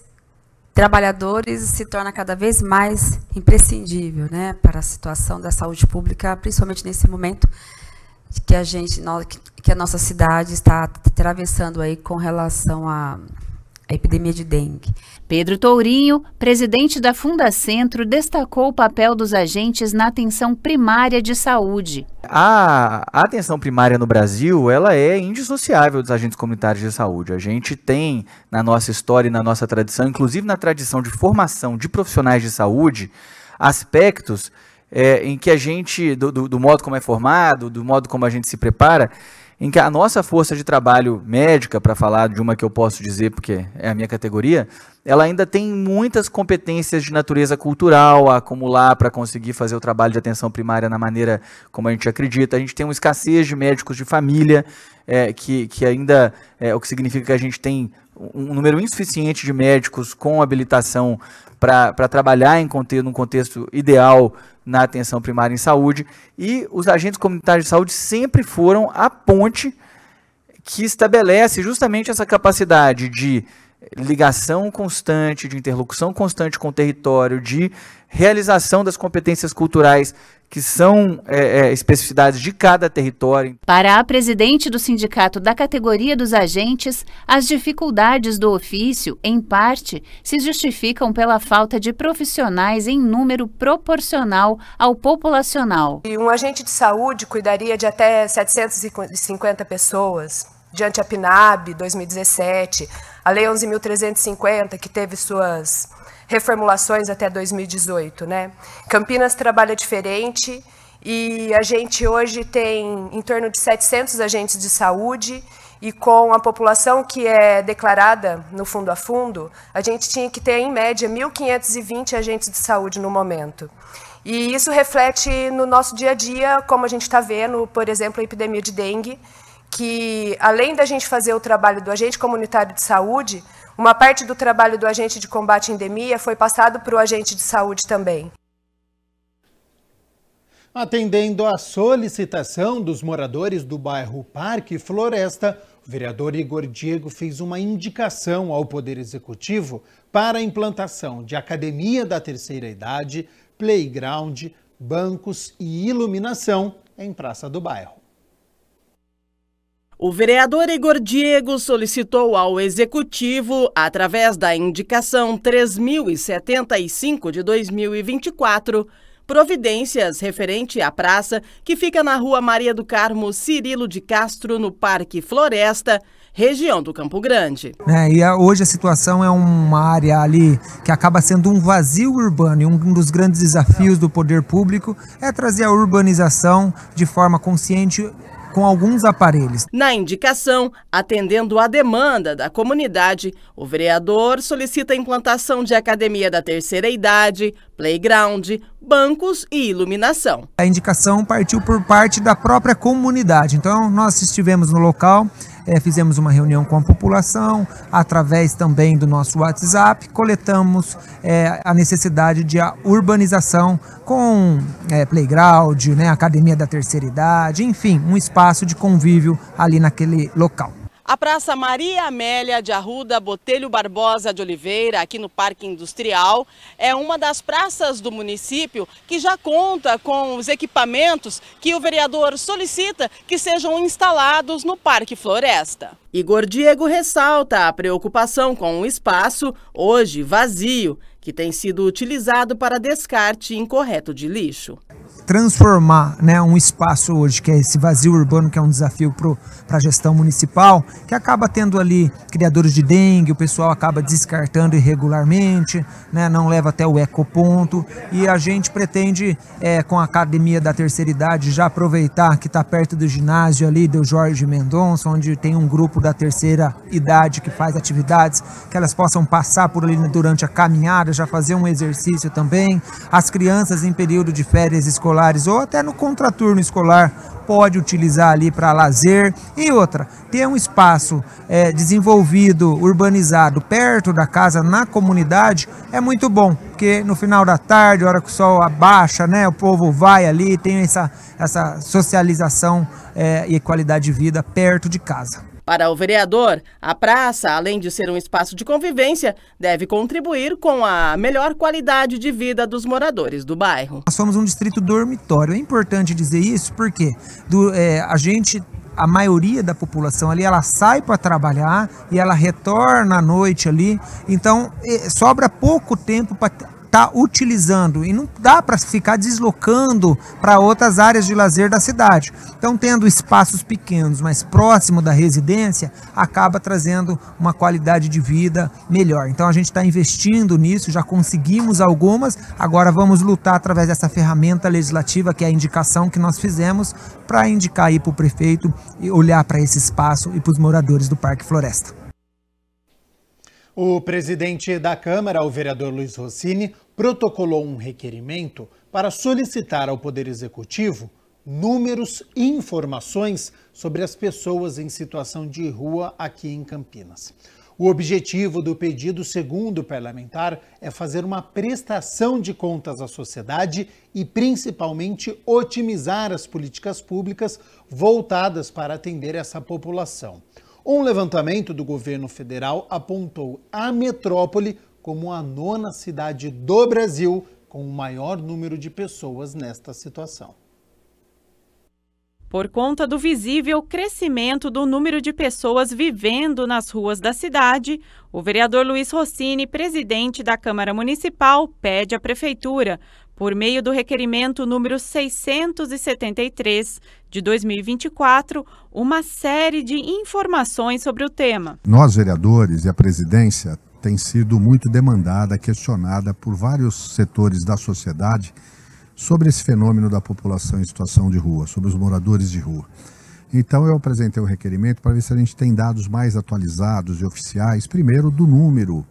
trabalhadores se torna cada vez mais imprescindível né, para a situação da saúde pública, principalmente nesse momento que a gente, que a nossa cidade está atravessando aí com relação à epidemia de dengue. Pedro Tourinho, presidente da Fundacentro, destacou o papel dos agentes na atenção primária de saúde. A atenção primária no Brasil, ela é indissociável dos agentes comunitários de saúde. A gente tem na nossa história e na nossa tradição, inclusive na tradição de formação de profissionais de saúde, aspectos é, em que a gente, do, do, do, modo como é formado, do modo como a gente se prepara, em que a nossa força de trabalho médica, para falar de uma que eu posso dizer porque é a minha categoria, ela ainda tem muitas competências de natureza cultural a acumular para conseguir fazer o trabalho de atenção primária na maneira como a gente acredita. A gente tem uma escassez de médicos de família, é, que, que ainda é o que significa que a gente tem um número insuficiente de médicos com habilitação para trabalhar em conteúdo num contexto ideal na atenção primária em saúde. E os agentes comunitários de saúde sempre foram a ponte que estabelece justamente essa capacidade de ligação constante, de interlocução constante com o território, de realização das competências culturais que são é, é, especificidades de cada território. Para a presidente do sindicato da categoria dos agentes, as dificuldades do ofício, em parte, se justificam pela falta de profissionais em número proporcional ao populacional. E um agente de saúde cuidaria de até 750 pessoas diante a PNAB 2017, a Lei 11.350, que teve suas reformulações até 2018. Né? Campinas trabalha diferente e a gente hoje tem em torno de 700 agentes de saúde e com a população que é declarada no fundo a fundo, a gente tinha que ter, em média, 1.520 agentes de saúde no momento. E isso reflete no nosso dia a dia, como a gente está vendo, por exemplo, a epidemia de dengue, que, além da gente fazer o trabalho do agente comunitário de saúde, uma parte do trabalho do agente de combate à endemia foi passado para o agente de saúde também. Atendendo à solicitação dos moradores do bairro Parque Floresta, o vereador Igor Diego fez uma indicação ao Poder Executivo para a implantação de academia da terceira idade, playground, bancos e iluminação em praça do bairro. O vereador Igor Diego solicitou ao Executivo, através da indicação 3075 de 2024, providências referente à praça que fica na Rua Maria do Carmo Cirilo de Castro, no Parque Floresta, região do Campo Grande. É, e a, hoje a situação é uma área ali que acaba sendo um vazio urbano e um dos grandes desafios do poder público é trazer a urbanização de forma consciente com alguns aparelhos. Na indicação, atendendo à demanda da comunidade, o vereador solicita a implantação de academia da terceira idade, playground, bancos e iluminação. A indicação partiu por parte da própria comunidade. Então, nós estivemos no local é, fizemos uma reunião com a população, através também do nosso WhatsApp, coletamos é, a necessidade de a urbanização com é, playground, né, academia da terceira idade, enfim, um espaço de convívio ali naquele local. A Praça Maria Amélia de Arruda Botelho Barbosa de Oliveira, aqui no Parque Industrial, é uma das praças do município que já conta com os equipamentos que o vereador solicita que sejam instalados no Parque Floresta. Igor Diego ressalta a preocupação com o espaço, hoje vazio, que tem sido utilizado para descarte incorreto de lixo transformar né, um espaço hoje, que é esse vazio urbano, que é um desafio para a gestão municipal, que acaba tendo ali criadores de dengue, o pessoal acaba descartando irregularmente, né, não leva até o ecoponto. E a gente pretende, é, com a academia da terceira idade, já aproveitar que está perto do ginásio ali do Jorge Mendonça, onde tem um grupo da terceira idade que faz atividades, que elas possam passar por ali durante a caminhada, já fazer um exercício também. As crianças em período de férias escolares ou até no contraturno escolar pode utilizar ali para lazer e outra, ter um espaço é, desenvolvido, urbanizado, perto da casa, na comunidade, é muito bom, porque no final da tarde, hora que o sol abaixa, né, o povo vai ali, tem essa, essa socialização é, e qualidade de vida perto de casa. Para o vereador, a praça, além de ser um espaço de convivência, deve contribuir com a melhor qualidade de vida dos moradores do bairro. Nós somos um distrito dormitório. É importante dizer isso porque do, é, a gente a maioria da população ali, ela sai para trabalhar e ela retorna à noite ali, então sobra pouco tempo para está utilizando e não dá para ficar deslocando para outras áreas de lazer da cidade. Então, tendo espaços pequenos, mas próximo da residência, acaba trazendo uma qualidade de vida melhor. Então, a gente está investindo nisso, já conseguimos algumas, agora vamos lutar através dessa ferramenta legislativa, que é a indicação que nós fizemos, para indicar aí para o prefeito e olhar para esse espaço e para os moradores do Parque Floresta. O presidente da Câmara, o vereador Luiz Rossini, protocolou um requerimento para solicitar ao Poder Executivo números e informações sobre as pessoas em situação de rua aqui em Campinas. O objetivo do pedido, segundo o parlamentar, é fazer uma prestação de contas à sociedade e, principalmente, otimizar as políticas públicas voltadas para atender essa população. Um levantamento do governo federal apontou a metrópole como a nona cidade do Brasil com o maior número de pessoas nesta situação. Por conta do visível crescimento do número de pessoas vivendo nas ruas da cidade, o vereador Luiz Rossini, presidente da Câmara Municipal, pede à Prefeitura, por meio do requerimento número 673 de 2024, uma série de informações sobre o tema. Nós, vereadores e a presidência, tem sido muito demandada, questionada por vários setores da sociedade sobre esse fenômeno da população em situação de rua, sobre os moradores de rua. Então eu apresentei o um requerimento para ver se a gente tem dados mais atualizados e oficiais, primeiro do número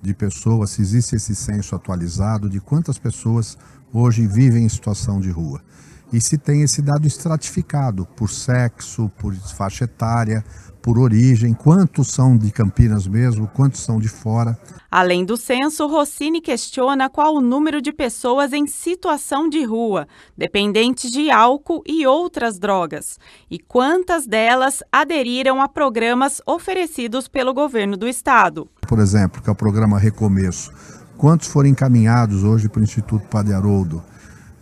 de pessoas, se existe esse censo atualizado de quantas pessoas hoje vivem em situação de rua e se tem esse dado estratificado por sexo, por faixa etária, por origem, quantos são de Campinas mesmo, quantos são de fora. Além do censo, Rossini questiona qual o número de pessoas em situação de rua, dependentes de álcool e outras drogas, e quantas delas aderiram a programas oferecidos pelo governo do estado. Por exemplo, que é o programa Recomeço. Quantos foram encaminhados hoje para o Instituto Padre Haroldo?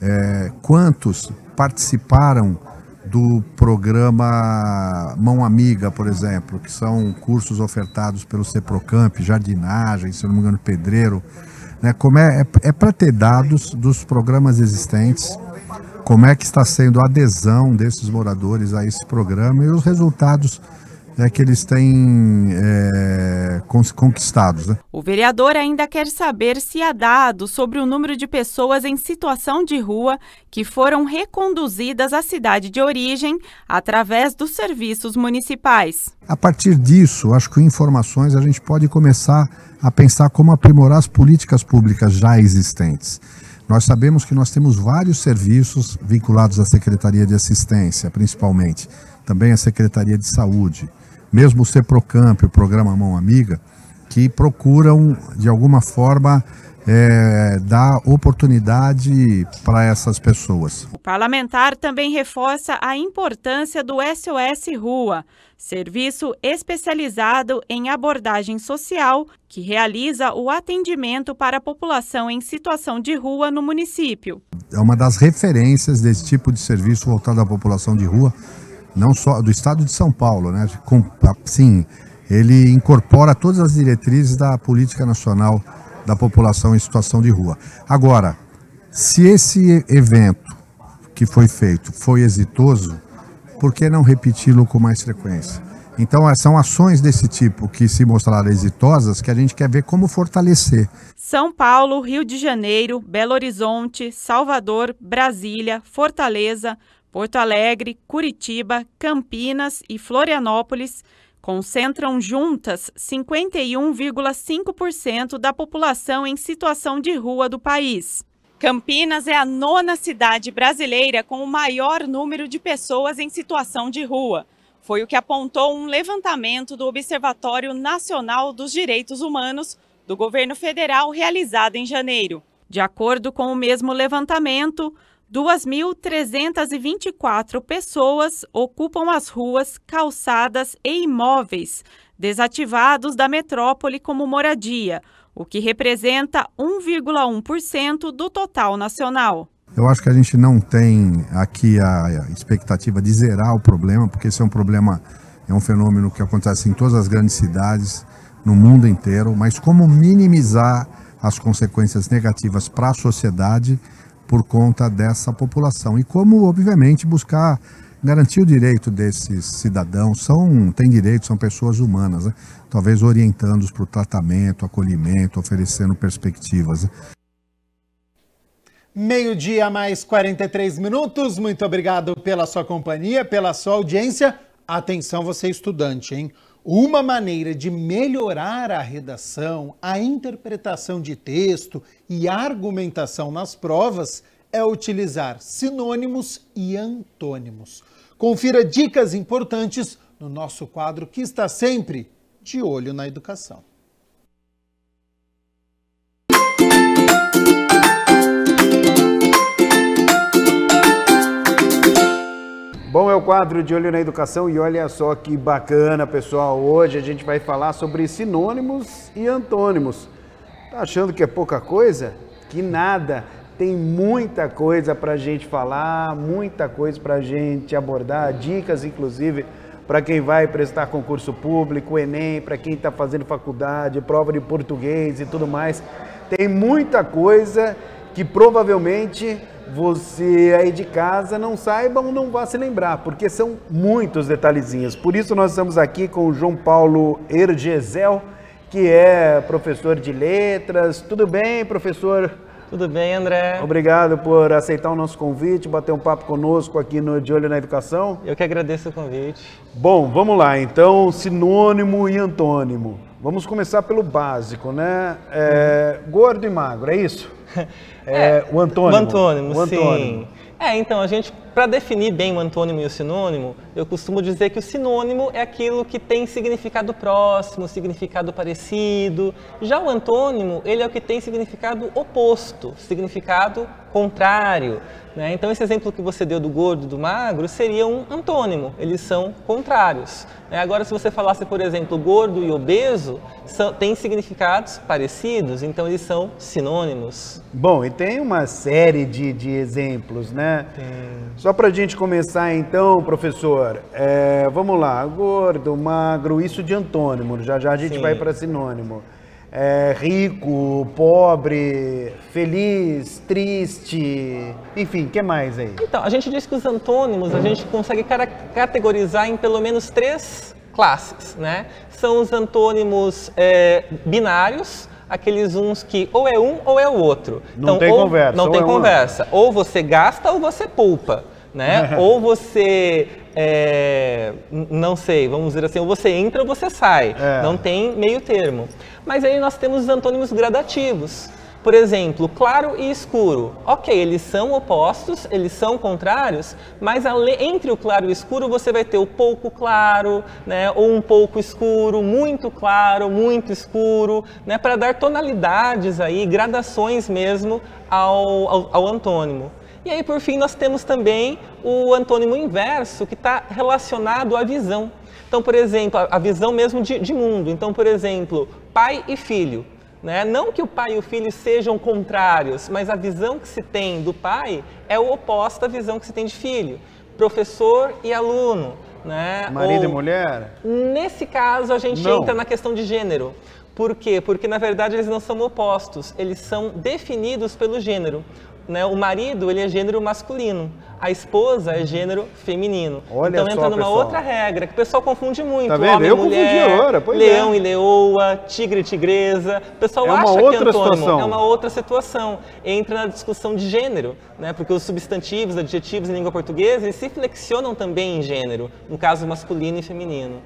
é, quantos participaram do programa Mão Amiga, por exemplo, que são cursos ofertados pelo CEPROCAMP, jardinagem, se não me engano, pedreiro. Né? Como é, é, é para ter dados dos programas existentes, como é que está sendo a adesão desses moradores a esse programa e os resultados é que eles têm é, conquistados. Né? O vereador ainda quer saber se há dados sobre o número de pessoas em situação de rua que foram reconduzidas à cidade de origem através dos serviços municipais. A partir disso, acho que informações a gente pode começar a pensar como aprimorar as políticas públicas já existentes. Nós sabemos que nós temos vários serviços vinculados à Secretaria de Assistência, principalmente, também à Secretaria de Saúde mesmo o CEPROCAMP, o Programa Mão Amiga, que procuram, de alguma forma, é, dar oportunidade para essas pessoas. O parlamentar também reforça a importância do SOS Rua, serviço especializado em abordagem social que realiza o atendimento para a população em situação de rua no município. É uma das referências desse tipo de serviço voltado à população de rua não só do Estado de São Paulo, né? Com, sim, ele incorpora todas as diretrizes da política nacional da população em situação de rua. Agora, se esse evento que foi feito foi exitoso, por que não repeti-lo com mais frequência? Então, é, são ações desse tipo que se mostraram exitosas que a gente quer ver como fortalecer. São Paulo, Rio de Janeiro, Belo Horizonte, Salvador, Brasília, Fortaleza, Porto Alegre, Curitiba, Campinas e Florianópolis concentram juntas 51,5% da população em situação de rua do país. Campinas é a nona cidade brasileira com o maior número de pessoas em situação de rua. Foi o que apontou um levantamento do Observatório Nacional dos Direitos Humanos do governo federal realizado em janeiro. De acordo com o mesmo levantamento, 2.324 pessoas ocupam as ruas, calçadas e imóveis desativados da metrópole como moradia, o que representa 1,1% do total nacional. Eu acho que a gente não tem aqui a expectativa de zerar o problema, porque esse é um problema, é um fenômeno que acontece em todas as grandes cidades, no mundo inteiro, mas como minimizar as consequências negativas para a sociedade por conta dessa população. E como, obviamente, buscar garantir o direito desses cidadãos, são, têm direito, são pessoas humanas, né? talvez orientando-os para o tratamento, acolhimento, oferecendo perspectivas. Né? Meio-dia mais 43 minutos. Muito obrigado pela sua companhia, pela sua audiência. Atenção, você estudante, hein? Uma maneira de melhorar a redação, a interpretação de texto e a argumentação nas provas é utilizar sinônimos e antônimos. Confira dicas importantes no nosso quadro que está sempre de olho na educação. Bom, é o quadro de Olho na Educação e olha só que bacana, pessoal. Hoje a gente vai falar sobre sinônimos e antônimos. Tá achando que é pouca coisa? Que nada! Tem muita coisa para a gente falar, muita coisa para a gente abordar, dicas inclusive para quem vai prestar concurso público, Enem, para quem está fazendo faculdade, prova de português e tudo mais. Tem muita coisa que provavelmente você aí de casa não saiba ou não vá se lembrar, porque são muitos detalhezinhos. Por isso nós estamos aqui com o João Paulo Ergesel, que é professor de letras. Tudo bem, professor? Tudo bem, André? Obrigado por aceitar o nosso convite, bater um papo conosco aqui no De Olho na Educação. Eu que agradeço o convite. Bom, vamos lá, então, sinônimo e antônimo. Vamos começar pelo básico, né? É, uhum. Gordo e magro, é isso? É, o antônimo. O antônimo, o antônimo. sim. É, então, a gente para definir bem o antônimo e o sinônimo, eu costumo dizer que o sinônimo é aquilo que tem significado próximo, significado parecido. Já o antônimo, ele é o que tem significado oposto, significado contrário. Né? Então, esse exemplo que você deu do gordo e do magro seria um antônimo, eles são contrários. Né? Agora, se você falasse, por exemplo, gordo e obeso, são, têm significados parecidos, então eles são sinônimos. Bom, e tem uma série de, de exemplos, né? Tem. Só para a gente começar então, professor, é, vamos lá, gordo, magro, isso de antônimo, já já a gente Sim. vai para sinônimo. É, rico, pobre, feliz, triste, enfim, o que mais aí? Então, a gente diz que os antônimos a gente consegue categorizar em pelo menos três classes, né? São os antônimos é, binários, aqueles uns que ou é um ou é o outro. Não então, tem conversa. Não tem é conversa. Uma. Ou você gasta ou você poupa né? ou você é, não sei, vamos dizer assim, ou você entra ou você sai. É. Não tem meio termo. Mas aí nós temos os antônimos gradativos. Por exemplo, claro e escuro. Ok, eles são opostos, eles são contrários, mas entre o claro e o escuro você vai ter o pouco claro, né, ou um pouco escuro, muito claro, muito escuro, né, para dar tonalidades aí, gradações mesmo ao, ao, ao antônimo. E aí, por fim, nós temos também o antônimo inverso, que está relacionado à visão. Então, por exemplo, a visão mesmo de, de mundo. Então, por exemplo, pai e filho. Né? Não que o pai e o filho sejam contrários, mas a visão que se tem do pai é o oposta à visão que se tem de filho. Professor e aluno. Né? Marido Ou, e mulher? Nesse caso, a gente não. entra na questão de gênero. Por quê? Porque na verdade eles não são opostos, eles são definidos pelo gênero né, o marido ele é gênero masculino, a esposa é gênero feminino. Olha então entra numa pessoal. outra regra que o pessoal confunde muito. Tá vendo? Homem, Eu mulher, confundi agora, pois é. Leão é. e leoa, tigre e tigresa. O pessoal é acha que é antônimo. Situação. É uma outra situação. Entra na discussão de gênero, né? Porque os substantivos, adjetivos em língua portuguesa, eles se flexionam também em gênero, no caso masculino e feminino.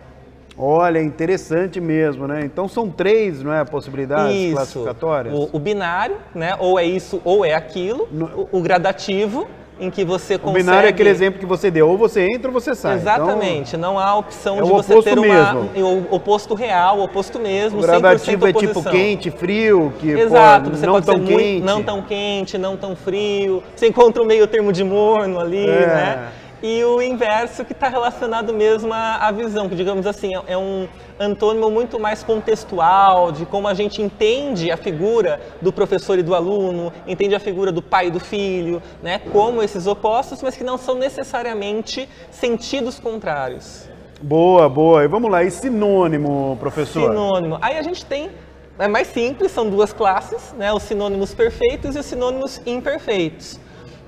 Olha, é interessante mesmo, né? Então são três, não é, possibilidades isso. classificatórias? O, o binário, né? Ou é isso ou é aquilo. No... O, o, gradativo, em que você consegue... O binário é aquele exemplo que você deu, ou você entra ou você sai. Exatamente, então, não há opção é de você ter mesmo. uma... O oposto real, o oposto mesmo, O gradativo é tipo quente, frio, que Exato, pô, você não pode tão quente. Muito, não tão quente, não tão frio, você encontra um meio termo de morno ali, é. né? e o inverso que está relacionado mesmo à, visão, que digamos assim, é, é um antônimo muito mais contextual, de como a gente entende a figura do professor e do aluno, entende a figura do pai e do filho, né, como esses opostos, mas que não são necessariamente sentidos contrários. Boa, boa. E vamos lá, e sinônimo, professor? Sinônimo. Aí a gente tem é mais simples, são duas classes, né? os sinônimos perfeitos e os sinônimos imperfeitos.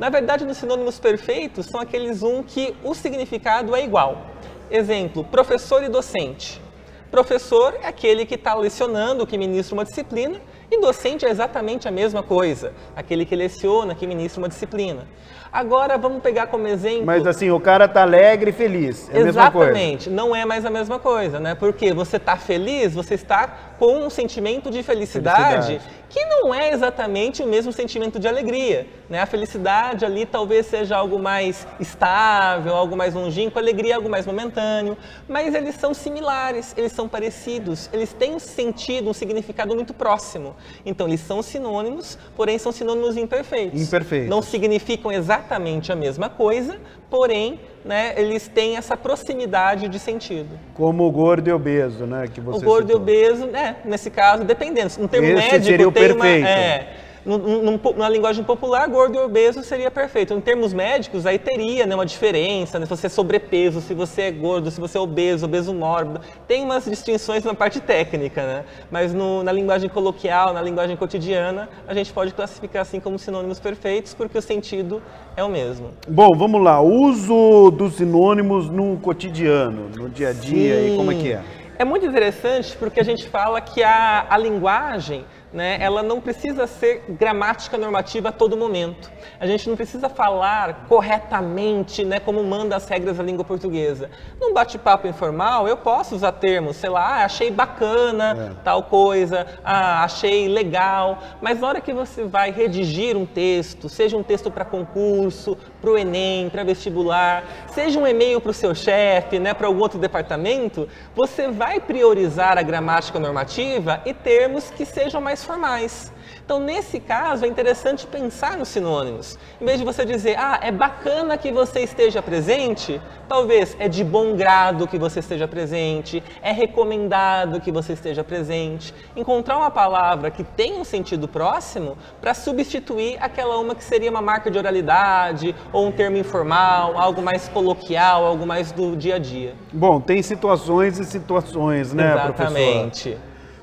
Na verdade, nos sinônimos perfeitos são aqueles um que o significado é igual. Exemplo, professor e docente. Professor é aquele que está lecionando, que ministra uma disciplina, e docente é exatamente a mesma coisa, aquele que leciona, que ministra uma disciplina. Agora vamos pegar como exemplo. Mas assim, o cara tá alegre e feliz. É exatamente, não é mais a mesma coisa, né? Porque você está feliz, você está com um sentimento de felicidade, felicidade que não é exatamente o mesmo sentimento de alegria. Né? A felicidade ali talvez seja algo mais estável, algo mais longínquo, a alegria é algo mais momentâneo, mas eles são similares, eles são parecidos, eles têm um sentido, um significado muito próximo. Então, eles são sinônimos, porém são sinônimos imperfeitos. Imperfeitos. Não significam exatamente a mesma coisa, porém, né, eles têm essa proximidade de sentido. Como o gordo e obeso, né? Que você o gordo citou. e obeso, né, nesse caso, dependendo. Não tem um Esse médico, seria o tem perfeito. uma. É, num, num, na linguagem popular, gordo e obeso seria perfeito. Em termos médicos, aí teria né, uma diferença, né, se você é sobrepeso, se você é gordo, se você é obeso, obeso mórbido. Tem umas distinções na parte técnica, né? mas no, na linguagem coloquial, na linguagem cotidiana, a gente pode classificar assim como sinônimos perfeitos, porque o sentido é o mesmo. Bom, vamos lá. O uso dos sinônimos no cotidiano, no dia a dia, Sim. e como é que é? É muito interessante porque a gente fala que a, a linguagem né, ela não precisa ser gramática normativa a todo momento. A gente não precisa falar corretamente, né, como manda as regras da língua portuguesa. Num bate-papo informal, eu posso usar termos, sei lá, ah, achei bacana é. tal coisa, ah, achei legal, mas na hora que você vai redigir um texto, seja um texto para concurso, para o Enem, para vestibular, seja um e-mail para o seu chefe, né, para algum outro departamento, você vai priorizar a gramática normativa e termos que sejam mais formais. Então, nesse caso, é interessante pensar nos sinônimos. Em vez de você dizer, ah, é bacana que você esteja presente, talvez é de bom grado que você esteja presente, é recomendado que você esteja presente. Encontrar uma palavra que tem um sentido próximo para substituir aquela uma que seria uma marca de oralidade ou um termo informal, algo mais coloquial, algo mais do dia a dia. Bom, tem situações e situações, né, Exatamente. Exatamente.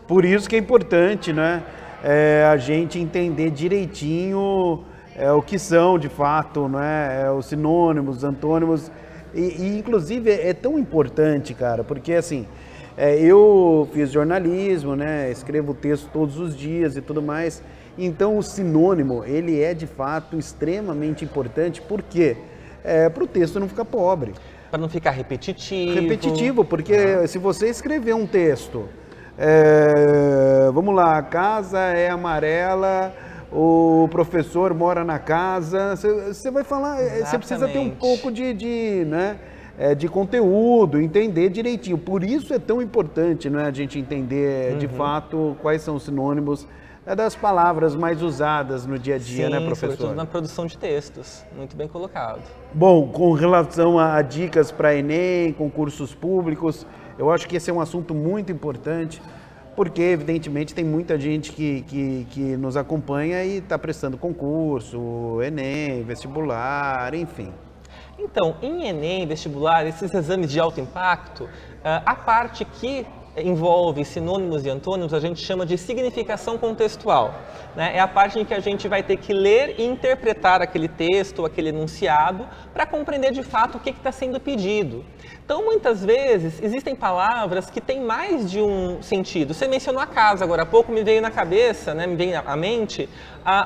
Por isso que é importante, né? é, a gente entender direitinho é, o que são de fato, né? É, os sinônimos, os antônimos. E, e inclusive é, tão importante, cara, porque assim, é, eu fiz jornalismo, né? Escrevo texto todos os dias e tudo mais. Então o sinônimo ele é de fato extremamente importante, por quê? É, para o texto não ficar pobre. Para não ficar repetitivo. Repetitivo, porque ah. se você escrever um texto é, vamos lá, a casa é amarela, o professor mora na casa. Você vai falar, você é, precisa ter um pouco de, de né? É, de conteúdo, entender direitinho. Por isso é tão importante né, a gente entender uhum. de fato quais são os sinônimos né, das palavras mais usadas no dia a dia, Sim, né, professor? Sobretudo na produção de textos, muito bem colocado. Bom, com relação a dicas para Enem, concursos públicos, eu acho que esse é um assunto muito importante, porque, evidentemente, tem muita gente que, que, que nos acompanha e está prestando concurso, Enem, vestibular, enfim. Então, em Enem, vestibular, esses exames de alto impacto, ah, a parte que envolve sinônimos e antônimos, a gente chama de significação contextual. Né? É a parte em que a gente vai ter que ler e interpretar aquele texto, aquele enunciado, para compreender de fato o que está sendo pedido. Então, muitas vezes, existem palavras que têm mais de um sentido. Você mencionou a casa agora há pouco, me veio na cabeça, né, me veio à mente,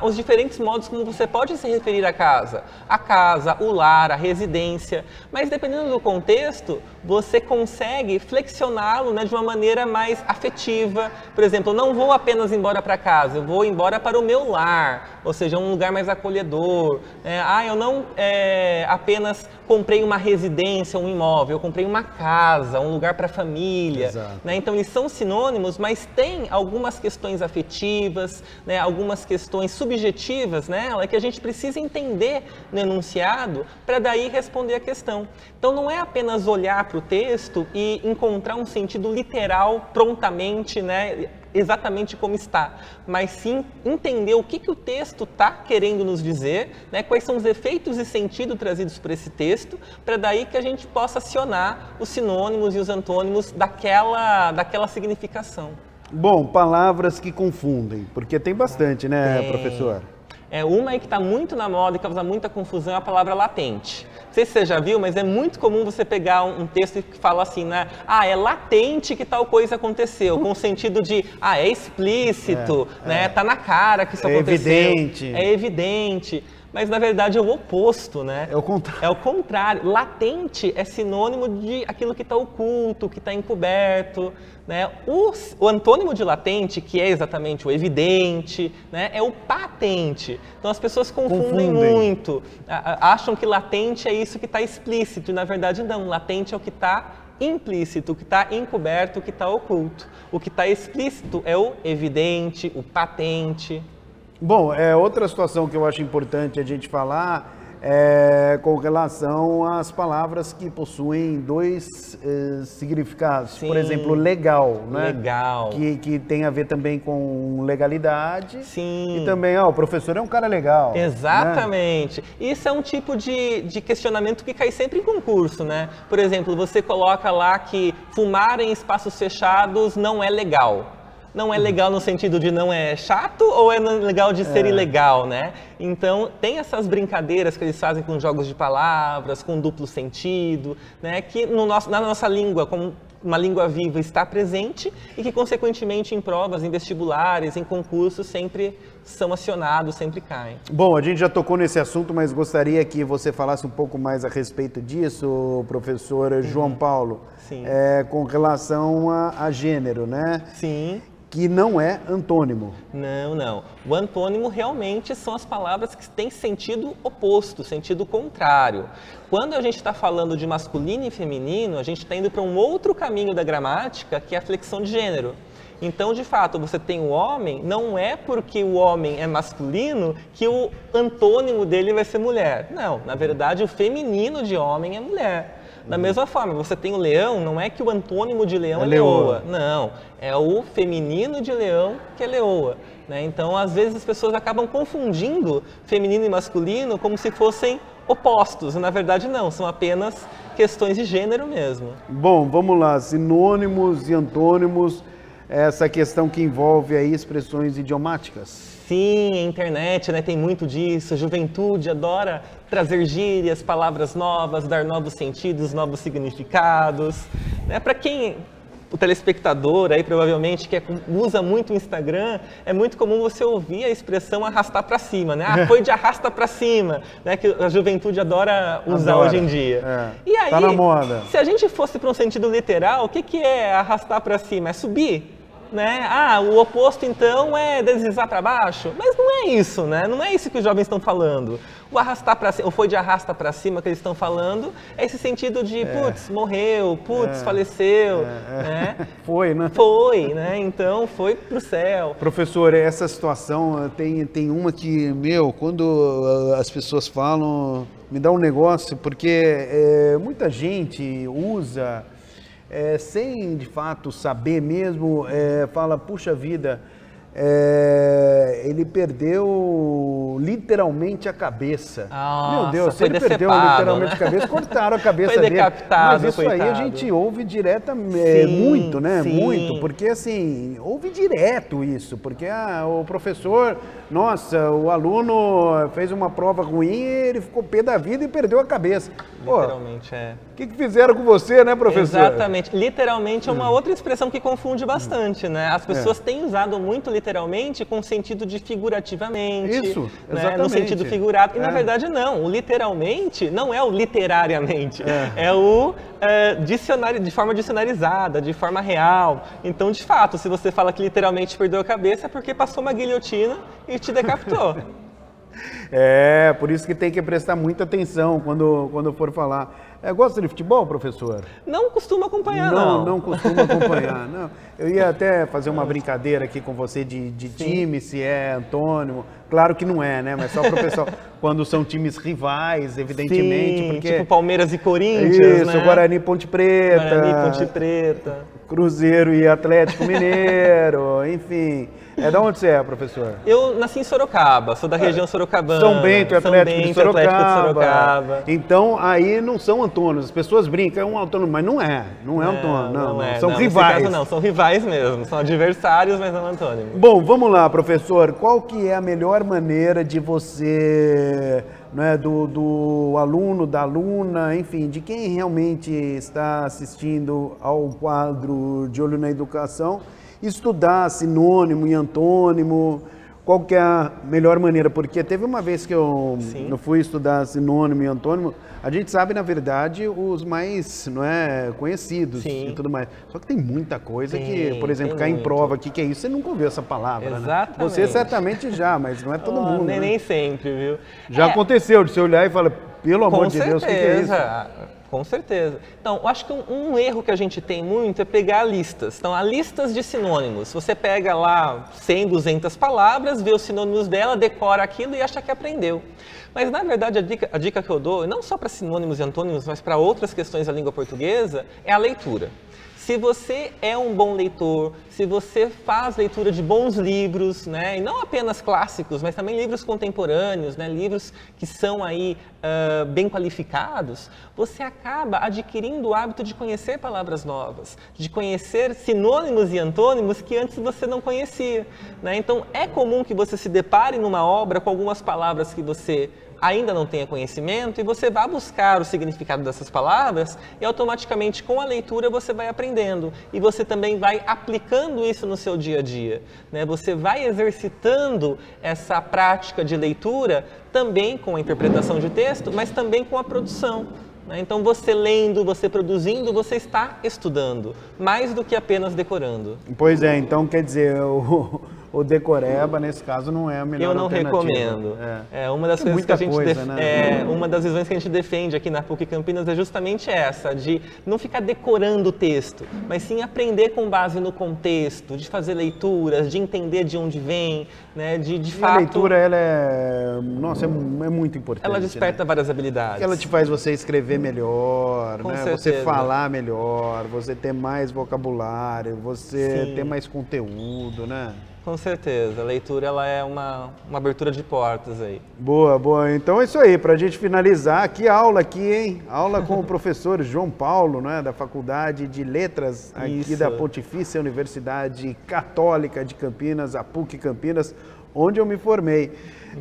os diferentes modos como você pode se referir à casa. A casa, o lar, a residência. Mas, dependendo do contexto, você consegue flexioná-lo né, de uma maneira mais afetiva. Por exemplo, eu não vou apenas embora para casa, eu vou embora para o meu lar, ou seja, um lugar mais acolhedor. É, ah, eu não é, apenas comprei uma residência, um imóvel, eu comprei uma casa, um lugar para a família. Né? Então eles são sinônimos, mas tem algumas questões afetivas, né? algumas questões subjetivas nela né? que a gente precisa entender no enunciado para daí responder a questão. Então não é apenas olhar para o texto e encontrar um sentido literal prontamente, né? exatamente como está, mas sim entender o que, que o texto está querendo nos dizer, né, quais são os efeitos e sentido trazidos por esse texto, para daí que a gente possa acionar os sinônimos e os antônimos daquela, daquela significação. Bom, palavras que confundem, porque tem bastante, né, tem. professor? É uma aí que está muito na moda e causa muita confusão é a palavra latente. Não sei se você já viu, mas é muito comum você pegar um, texto que fala assim, né? Ah, é latente que tal coisa aconteceu, com o sentido de, ah, é explícito, é, né? É. Tá na cara que isso é aconteceu. É evidente. É evidente mas na verdade é o oposto, né? É o contrário. É o contrário. Latente é sinônimo de aquilo que está oculto, que está encoberto, né? O, o, antônimo de latente, que é exatamente o evidente, né? É o patente. Então as pessoas confundem, confundem. muito, acham que latente é isso que está explícito, e na verdade não. Latente é o que está implícito, o que está encoberto, o que está oculto. O que está explícito é o evidente, o patente. Bom, é, outra situação que eu acho importante a gente falar é com relação às palavras que possuem dois eh, significados. Sim. Por exemplo, legal, né? Legal. Que, que tem a ver também com legalidade. Sim. E também, ó, o professor é um cara legal. Né? Exatamente. Né? Isso é um tipo de, de questionamento que cai sempre em concurso, né? Por exemplo, você coloca lá que fumar em espaços fechados não é legal não é legal no sentido de não é chato ou é, é legal de ser é. ilegal, né? Então tem essas brincadeiras que eles fazem com jogos de palavras, com duplo sentido, né? Que no nosso, na nossa língua, como uma língua viva, está presente e que consequentemente em provas, em vestibulares, em concursos sempre são acionados, sempre caem. Bom, a gente já tocou nesse assunto, mas gostaria que você falasse um pouco mais a respeito disso, professor João uhum. Paulo. Sim. É, com relação a, a gênero, né? Sim que não é antônimo. Não, não. O antônimo realmente são as palavras que têm sentido oposto, sentido contrário. Quando a gente está falando de masculino e feminino, a gente está indo para um outro caminho da gramática, que é a flexão de gênero. Então, de fato, você tem o homem, não é porque o homem é masculino que o antônimo dele vai ser mulher. Não, na verdade, o feminino de homem é mulher. Da uhum. mesma forma, você tem o leão, não é que o antônimo de leão é, é leoa. leoa. Não, é o feminino de leão que é leoa. Né? Então, às vezes, as pessoas acabam confundindo feminino e masculino como se fossem opostos. Na verdade, não, são apenas questões de gênero mesmo. Bom, vamos lá. Sinônimos e antônimos, essa questão que envolve aí expressões idiomáticas. Sim, a internet né, tem muito disso. A juventude adora trazer gírias, palavras novas, dar novos sentidos, novos significados. Né? Para quem o telespectador aí provavelmente que é usa muito o Instagram, é muito comum você ouvir a expressão arrastar para cima, né? Ah, foi de arrasta para cima, né? Que a juventude adora usar adora. hoje em dia. É. E tá aí, tá se a gente fosse para um sentido literal, o que, que é arrastar para cima? É subir? né? Ah, o oposto então é deslizar para baixo. Mas não é isso, né? Não é isso que os jovens estão falando. O arrastar para cima, ou foi de arrasta para cima que eles estão falando, é esse sentido de, é. putz, morreu, putz, é. faleceu, é. é. né? Foi, né? Foi, né? Então foi pro céu. Professor, essa situação eh, tem tem uma que, meu, quando eh, as pessoas falam, me dá um negócio, porque eh, muita gente usa é, sem de fato saber mesmo, é, fala, puxa vida, é, ele perdeu literalmente a cabeça. Nossa, Meu Deus, se ele perdeu literalmente né? a cabeça, cortaram a cabeça foi decapitado, dele. Mas isso coitado. aí a gente ouve direto, é, muito, né? Sim. Muito, porque assim, ouve direto isso, porque ah, o professor, nossa, o aluno fez uma prova ruim, ele ficou pé da vida e perdeu a cabeça. Literalmente, Pô, é. O que, que, fizeram com você, né, professor? Exatamente. Literalmente é uma outra expressão que confunde bastante, né? As é. pessoas é. têm usado muito literalmente com sentido de figurativamente. Isso, né? exatamente. No sentido figurado. E, é. na verdade, não. O literalmente não é o literariamente. É, é o é, dicionário, de forma dicionarizada, de forma real. Então, de fato, se você fala que literalmente perdeu a cabeça, é porque passou uma guilhotina e te decapitou. é, por isso que tem que prestar muita atenção quando, quando for falar. É, gosta de futebol, professor? Não costuma acompanhar, não. Não, não costuma acompanhar, não. Eu ia até fazer uma brincadeira aqui com você de, de time, se é antônimo. Claro que não é, né? Mas só para o pessoal, quando são times rivais, evidentemente. Sim, porque... Tipo Palmeiras e Corinthians, Isso, né? Guarani Ponte Preta. Guarani Ponte Preta. Cruzeiro e Atlético Mineiro, enfim. É da onde você é, professor? Eu nasci em Sorocaba, sou da região sorocabana. São Bento, é Atlético, Bento, é de, Sorocaba. Atlético de Sorocaba. Então, aí não são Antônios. As pessoas brincam, é um Antônio, mas não é. Não é, Antônio, não. não é. São não, rivais. não, são rivais mesmo. São adversários, mas não Antônio. Bom, vamos lá, professor. Qual que é a melhor maneira de você... Né, do, do aluno, da aluna, enfim, de quem realmente está assistindo ao quadro de Olho na Educação estudar sinônimo e antônimo, qual que é a melhor maneira, porque teve uma vez que eu não fui estudar sinônimo e antônimo, a gente sabe, na verdade, os mais não é, conhecidos Sim. e tudo mais. Só que tem muita coisa que, por exemplo, cai muito. em prova aqui, que é isso, você nunca ouviu essa palavra, né? Exatamente. né? Você certamente já, mas não é todo oh, mundo. Nem, né? nem sempre, viu? Já é. aconteceu de você olhar e falar, pelo amor de Deus, o que, que é isso? Com certeza. Então, eu acho que um, um, erro que a gente tem muito é pegar listas. Então, há listas de sinônimos. Você pega lá 100, 200 palavras, vê os sinônimos dela, decora aquilo e acha que aprendeu. Mas, na verdade, a dica, a dica que eu dou, não só para sinônimos e antônimos, mas para outras questões da língua portuguesa, é a leitura. Se você é um bom leitor, se você faz leitura de bons livros, né, e não apenas clássicos, mas também livros contemporâneos, né, livros que são aí uh, bem qualificados, você acaba adquirindo o hábito de conhecer palavras novas, de conhecer sinônimos e antônimos que antes você não conhecia. Né? Então é comum que você se depare numa obra com algumas palavras que você ainda não tenha conhecimento e você vá buscar o significado dessas palavras e automaticamente com a leitura você vai aprendendo e você também vai aplicando isso no seu dia a dia. Né? Você vai exercitando essa prática de leitura também com a interpretação de texto, mas também com a produção. Né? Então, você lendo, você produzindo, você está estudando, mais do que apenas decorando. Pois é, então quer dizer, o, o decoreba, nesse caso, não é a melhor Eu não recomendo. É. é. uma das Tem coisas que a gente coisa, def... né? é, uma das visões que a gente defende aqui na PUC Campinas é justamente essa, de não ficar decorando o texto, mas sim aprender com base no contexto, de fazer leituras, de entender de onde vem, né, de, de fato... A leitura, ela é... Nossa, é, é muito importante. Ela desperta né? várias habilidades. Ela te faz você escrever melhor, com né? Certeza. você falar melhor, você ter mais vocabulário, você sim. ter mais conteúdo, né? Com certeza, a leitura ela é uma, uma abertura de portas aí. Boa, boa. Então é isso aí, para a gente finalizar, que aula aqui, hein? Aula com o professor João Paulo, né, da Faculdade de Letras aqui isso. da Pontifícia Universidade Católica de Campinas, a PUC Campinas, onde eu me formei.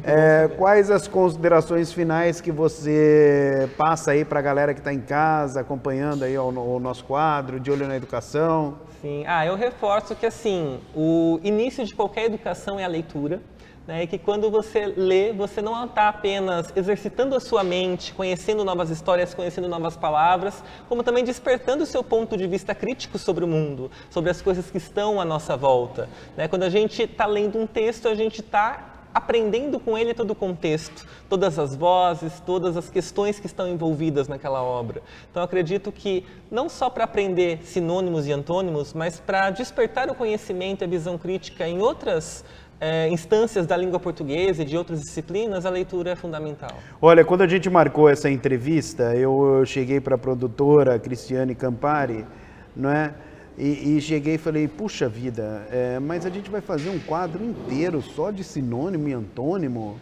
É, quais as considerações finais que você passa aí para a galera que está em casa, acompanhando aí o, o, nosso quadro, de olho na educação? Sim, ah, eu reforço que assim, o início de qualquer educação é a leitura. Né, que quando você lê, você não está apenas exercitando a sua mente, conhecendo novas histórias, conhecendo novas palavras, como também despertando o seu ponto de vista crítico sobre o mundo, sobre as coisas que estão à nossa volta. Né? Quando a gente está lendo um texto, a gente está aprendendo com ele todo o contexto, todas as vozes, todas as questões que estão envolvidas naquela obra. Então acredito que não só para aprender sinônimos e antônimos, mas para despertar o conhecimento e a visão crítica em outras é, instâncias da língua portuguesa e de outras disciplinas, a leitura é fundamental. Olha, quando a gente marcou essa entrevista, eu cheguei para a produtora Cristiane Campari, não é? E, e, cheguei e falei, puxa vida, é, mas a gente vai fazer um quadro inteiro só de sinônimo e antônimo?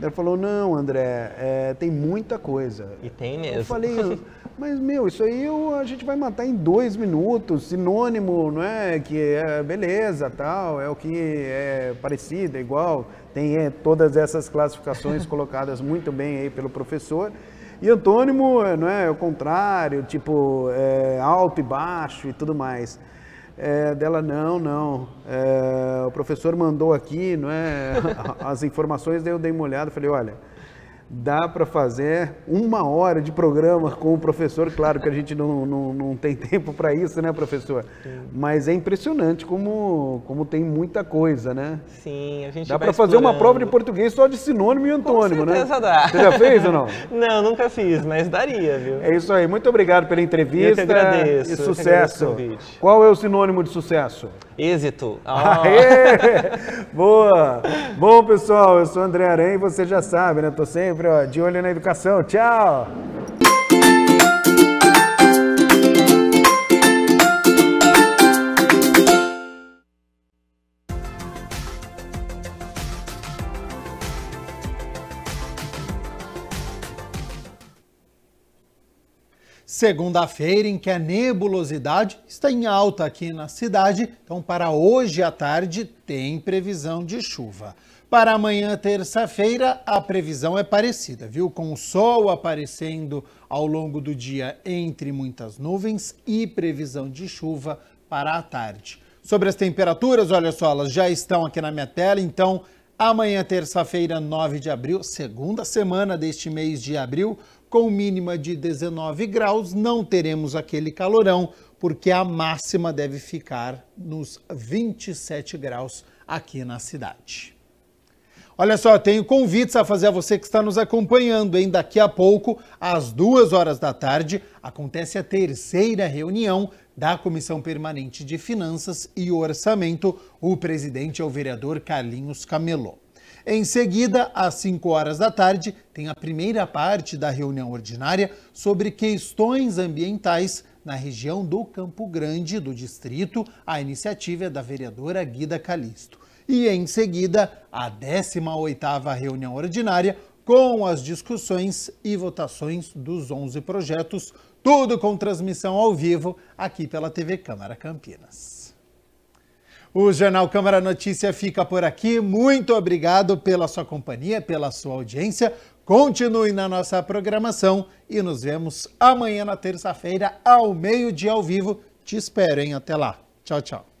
Ela falou, não, André, é, tem muita coisa. E tem mesmo. Eu falei, mas meu, isso aí eu, a gente vai matar em dois minutos, sinônimo, não é? Que é beleza, tal, é o que é parecido, é igual. Tem é, todas essas classificações colocadas muito bem aí pelo professor. E antônimo eh, não é, é o contrário, tipo é, alto e baixo e tudo mais. É, dela, não, não. É, o professor mandou aqui, não é? As informações, daí eu dei uma olhada, falei, olha, dá para fazer uma hora de programa com o professor. Claro que a gente não, não, não tem tempo para isso, né, professor? Sim. Mas é impressionante como, como tem muita coisa, né? Sim, a gente Dá para fazer uma prova de português só de sinônimo e antônimo, né? Com certeza né? dá. Você já fez ou não? não, nunca fiz, mas daria, viu? É isso aí. Muito obrigado pela entrevista. Eu que agradeço. E sucesso. Agradeço Qual é o sinônimo de sucesso? Êxito. Oh. Aê! Boa! Bom, pessoal, eu sou André Aranha e você já sabe, né? Tô sempre ó, de olho na educação. Tchau! Segunda-feira em que a nebulosidade está em alta aqui na cidade, então para hoje à tarde tem previsão de chuva. Para amanhã, terça-feira, a previsão é parecida, viu? Com o sol aparecendo ao longo do dia entre muitas nuvens e previsão de chuva para a tarde. Sobre as temperaturas, olha só, elas já estão aqui na minha tela, então amanhã, terça-feira, 9 de abril, segunda semana deste mês de abril, com mínima de 19 graus, não teremos aquele calorão, porque a máxima deve ficar nos 27 graus aqui na cidade. Olha só, tenho convites a fazer a você que está nos acompanhando, hein? Daqui a pouco, às duas horas da tarde, acontece a terceira reunião da Comissão Permanente de Finanças e Orçamento. O presidente é o vereador Carlinhos Camelot. Em seguida, às 5 horas da tarde, tem a primeira parte da reunião ordinária sobre questões ambientais na região do Campo Grande do distrito. A iniciativa é da vereadora Guida Calisto. E em seguida, a 18ª reunião ordinária com as discussões e votações dos 11 projetos, tudo com transmissão ao vivo aqui pela TV Câmara Campinas. O Jornal Câmara Notícia fica por aqui. Muito obrigado pela sua companhia, pela sua audiência. Continue na nossa programação e nos vemos amanhã na terça-feira, ao meio-dia ao vivo. Te espero, hein? Até lá. Tchau, tchau.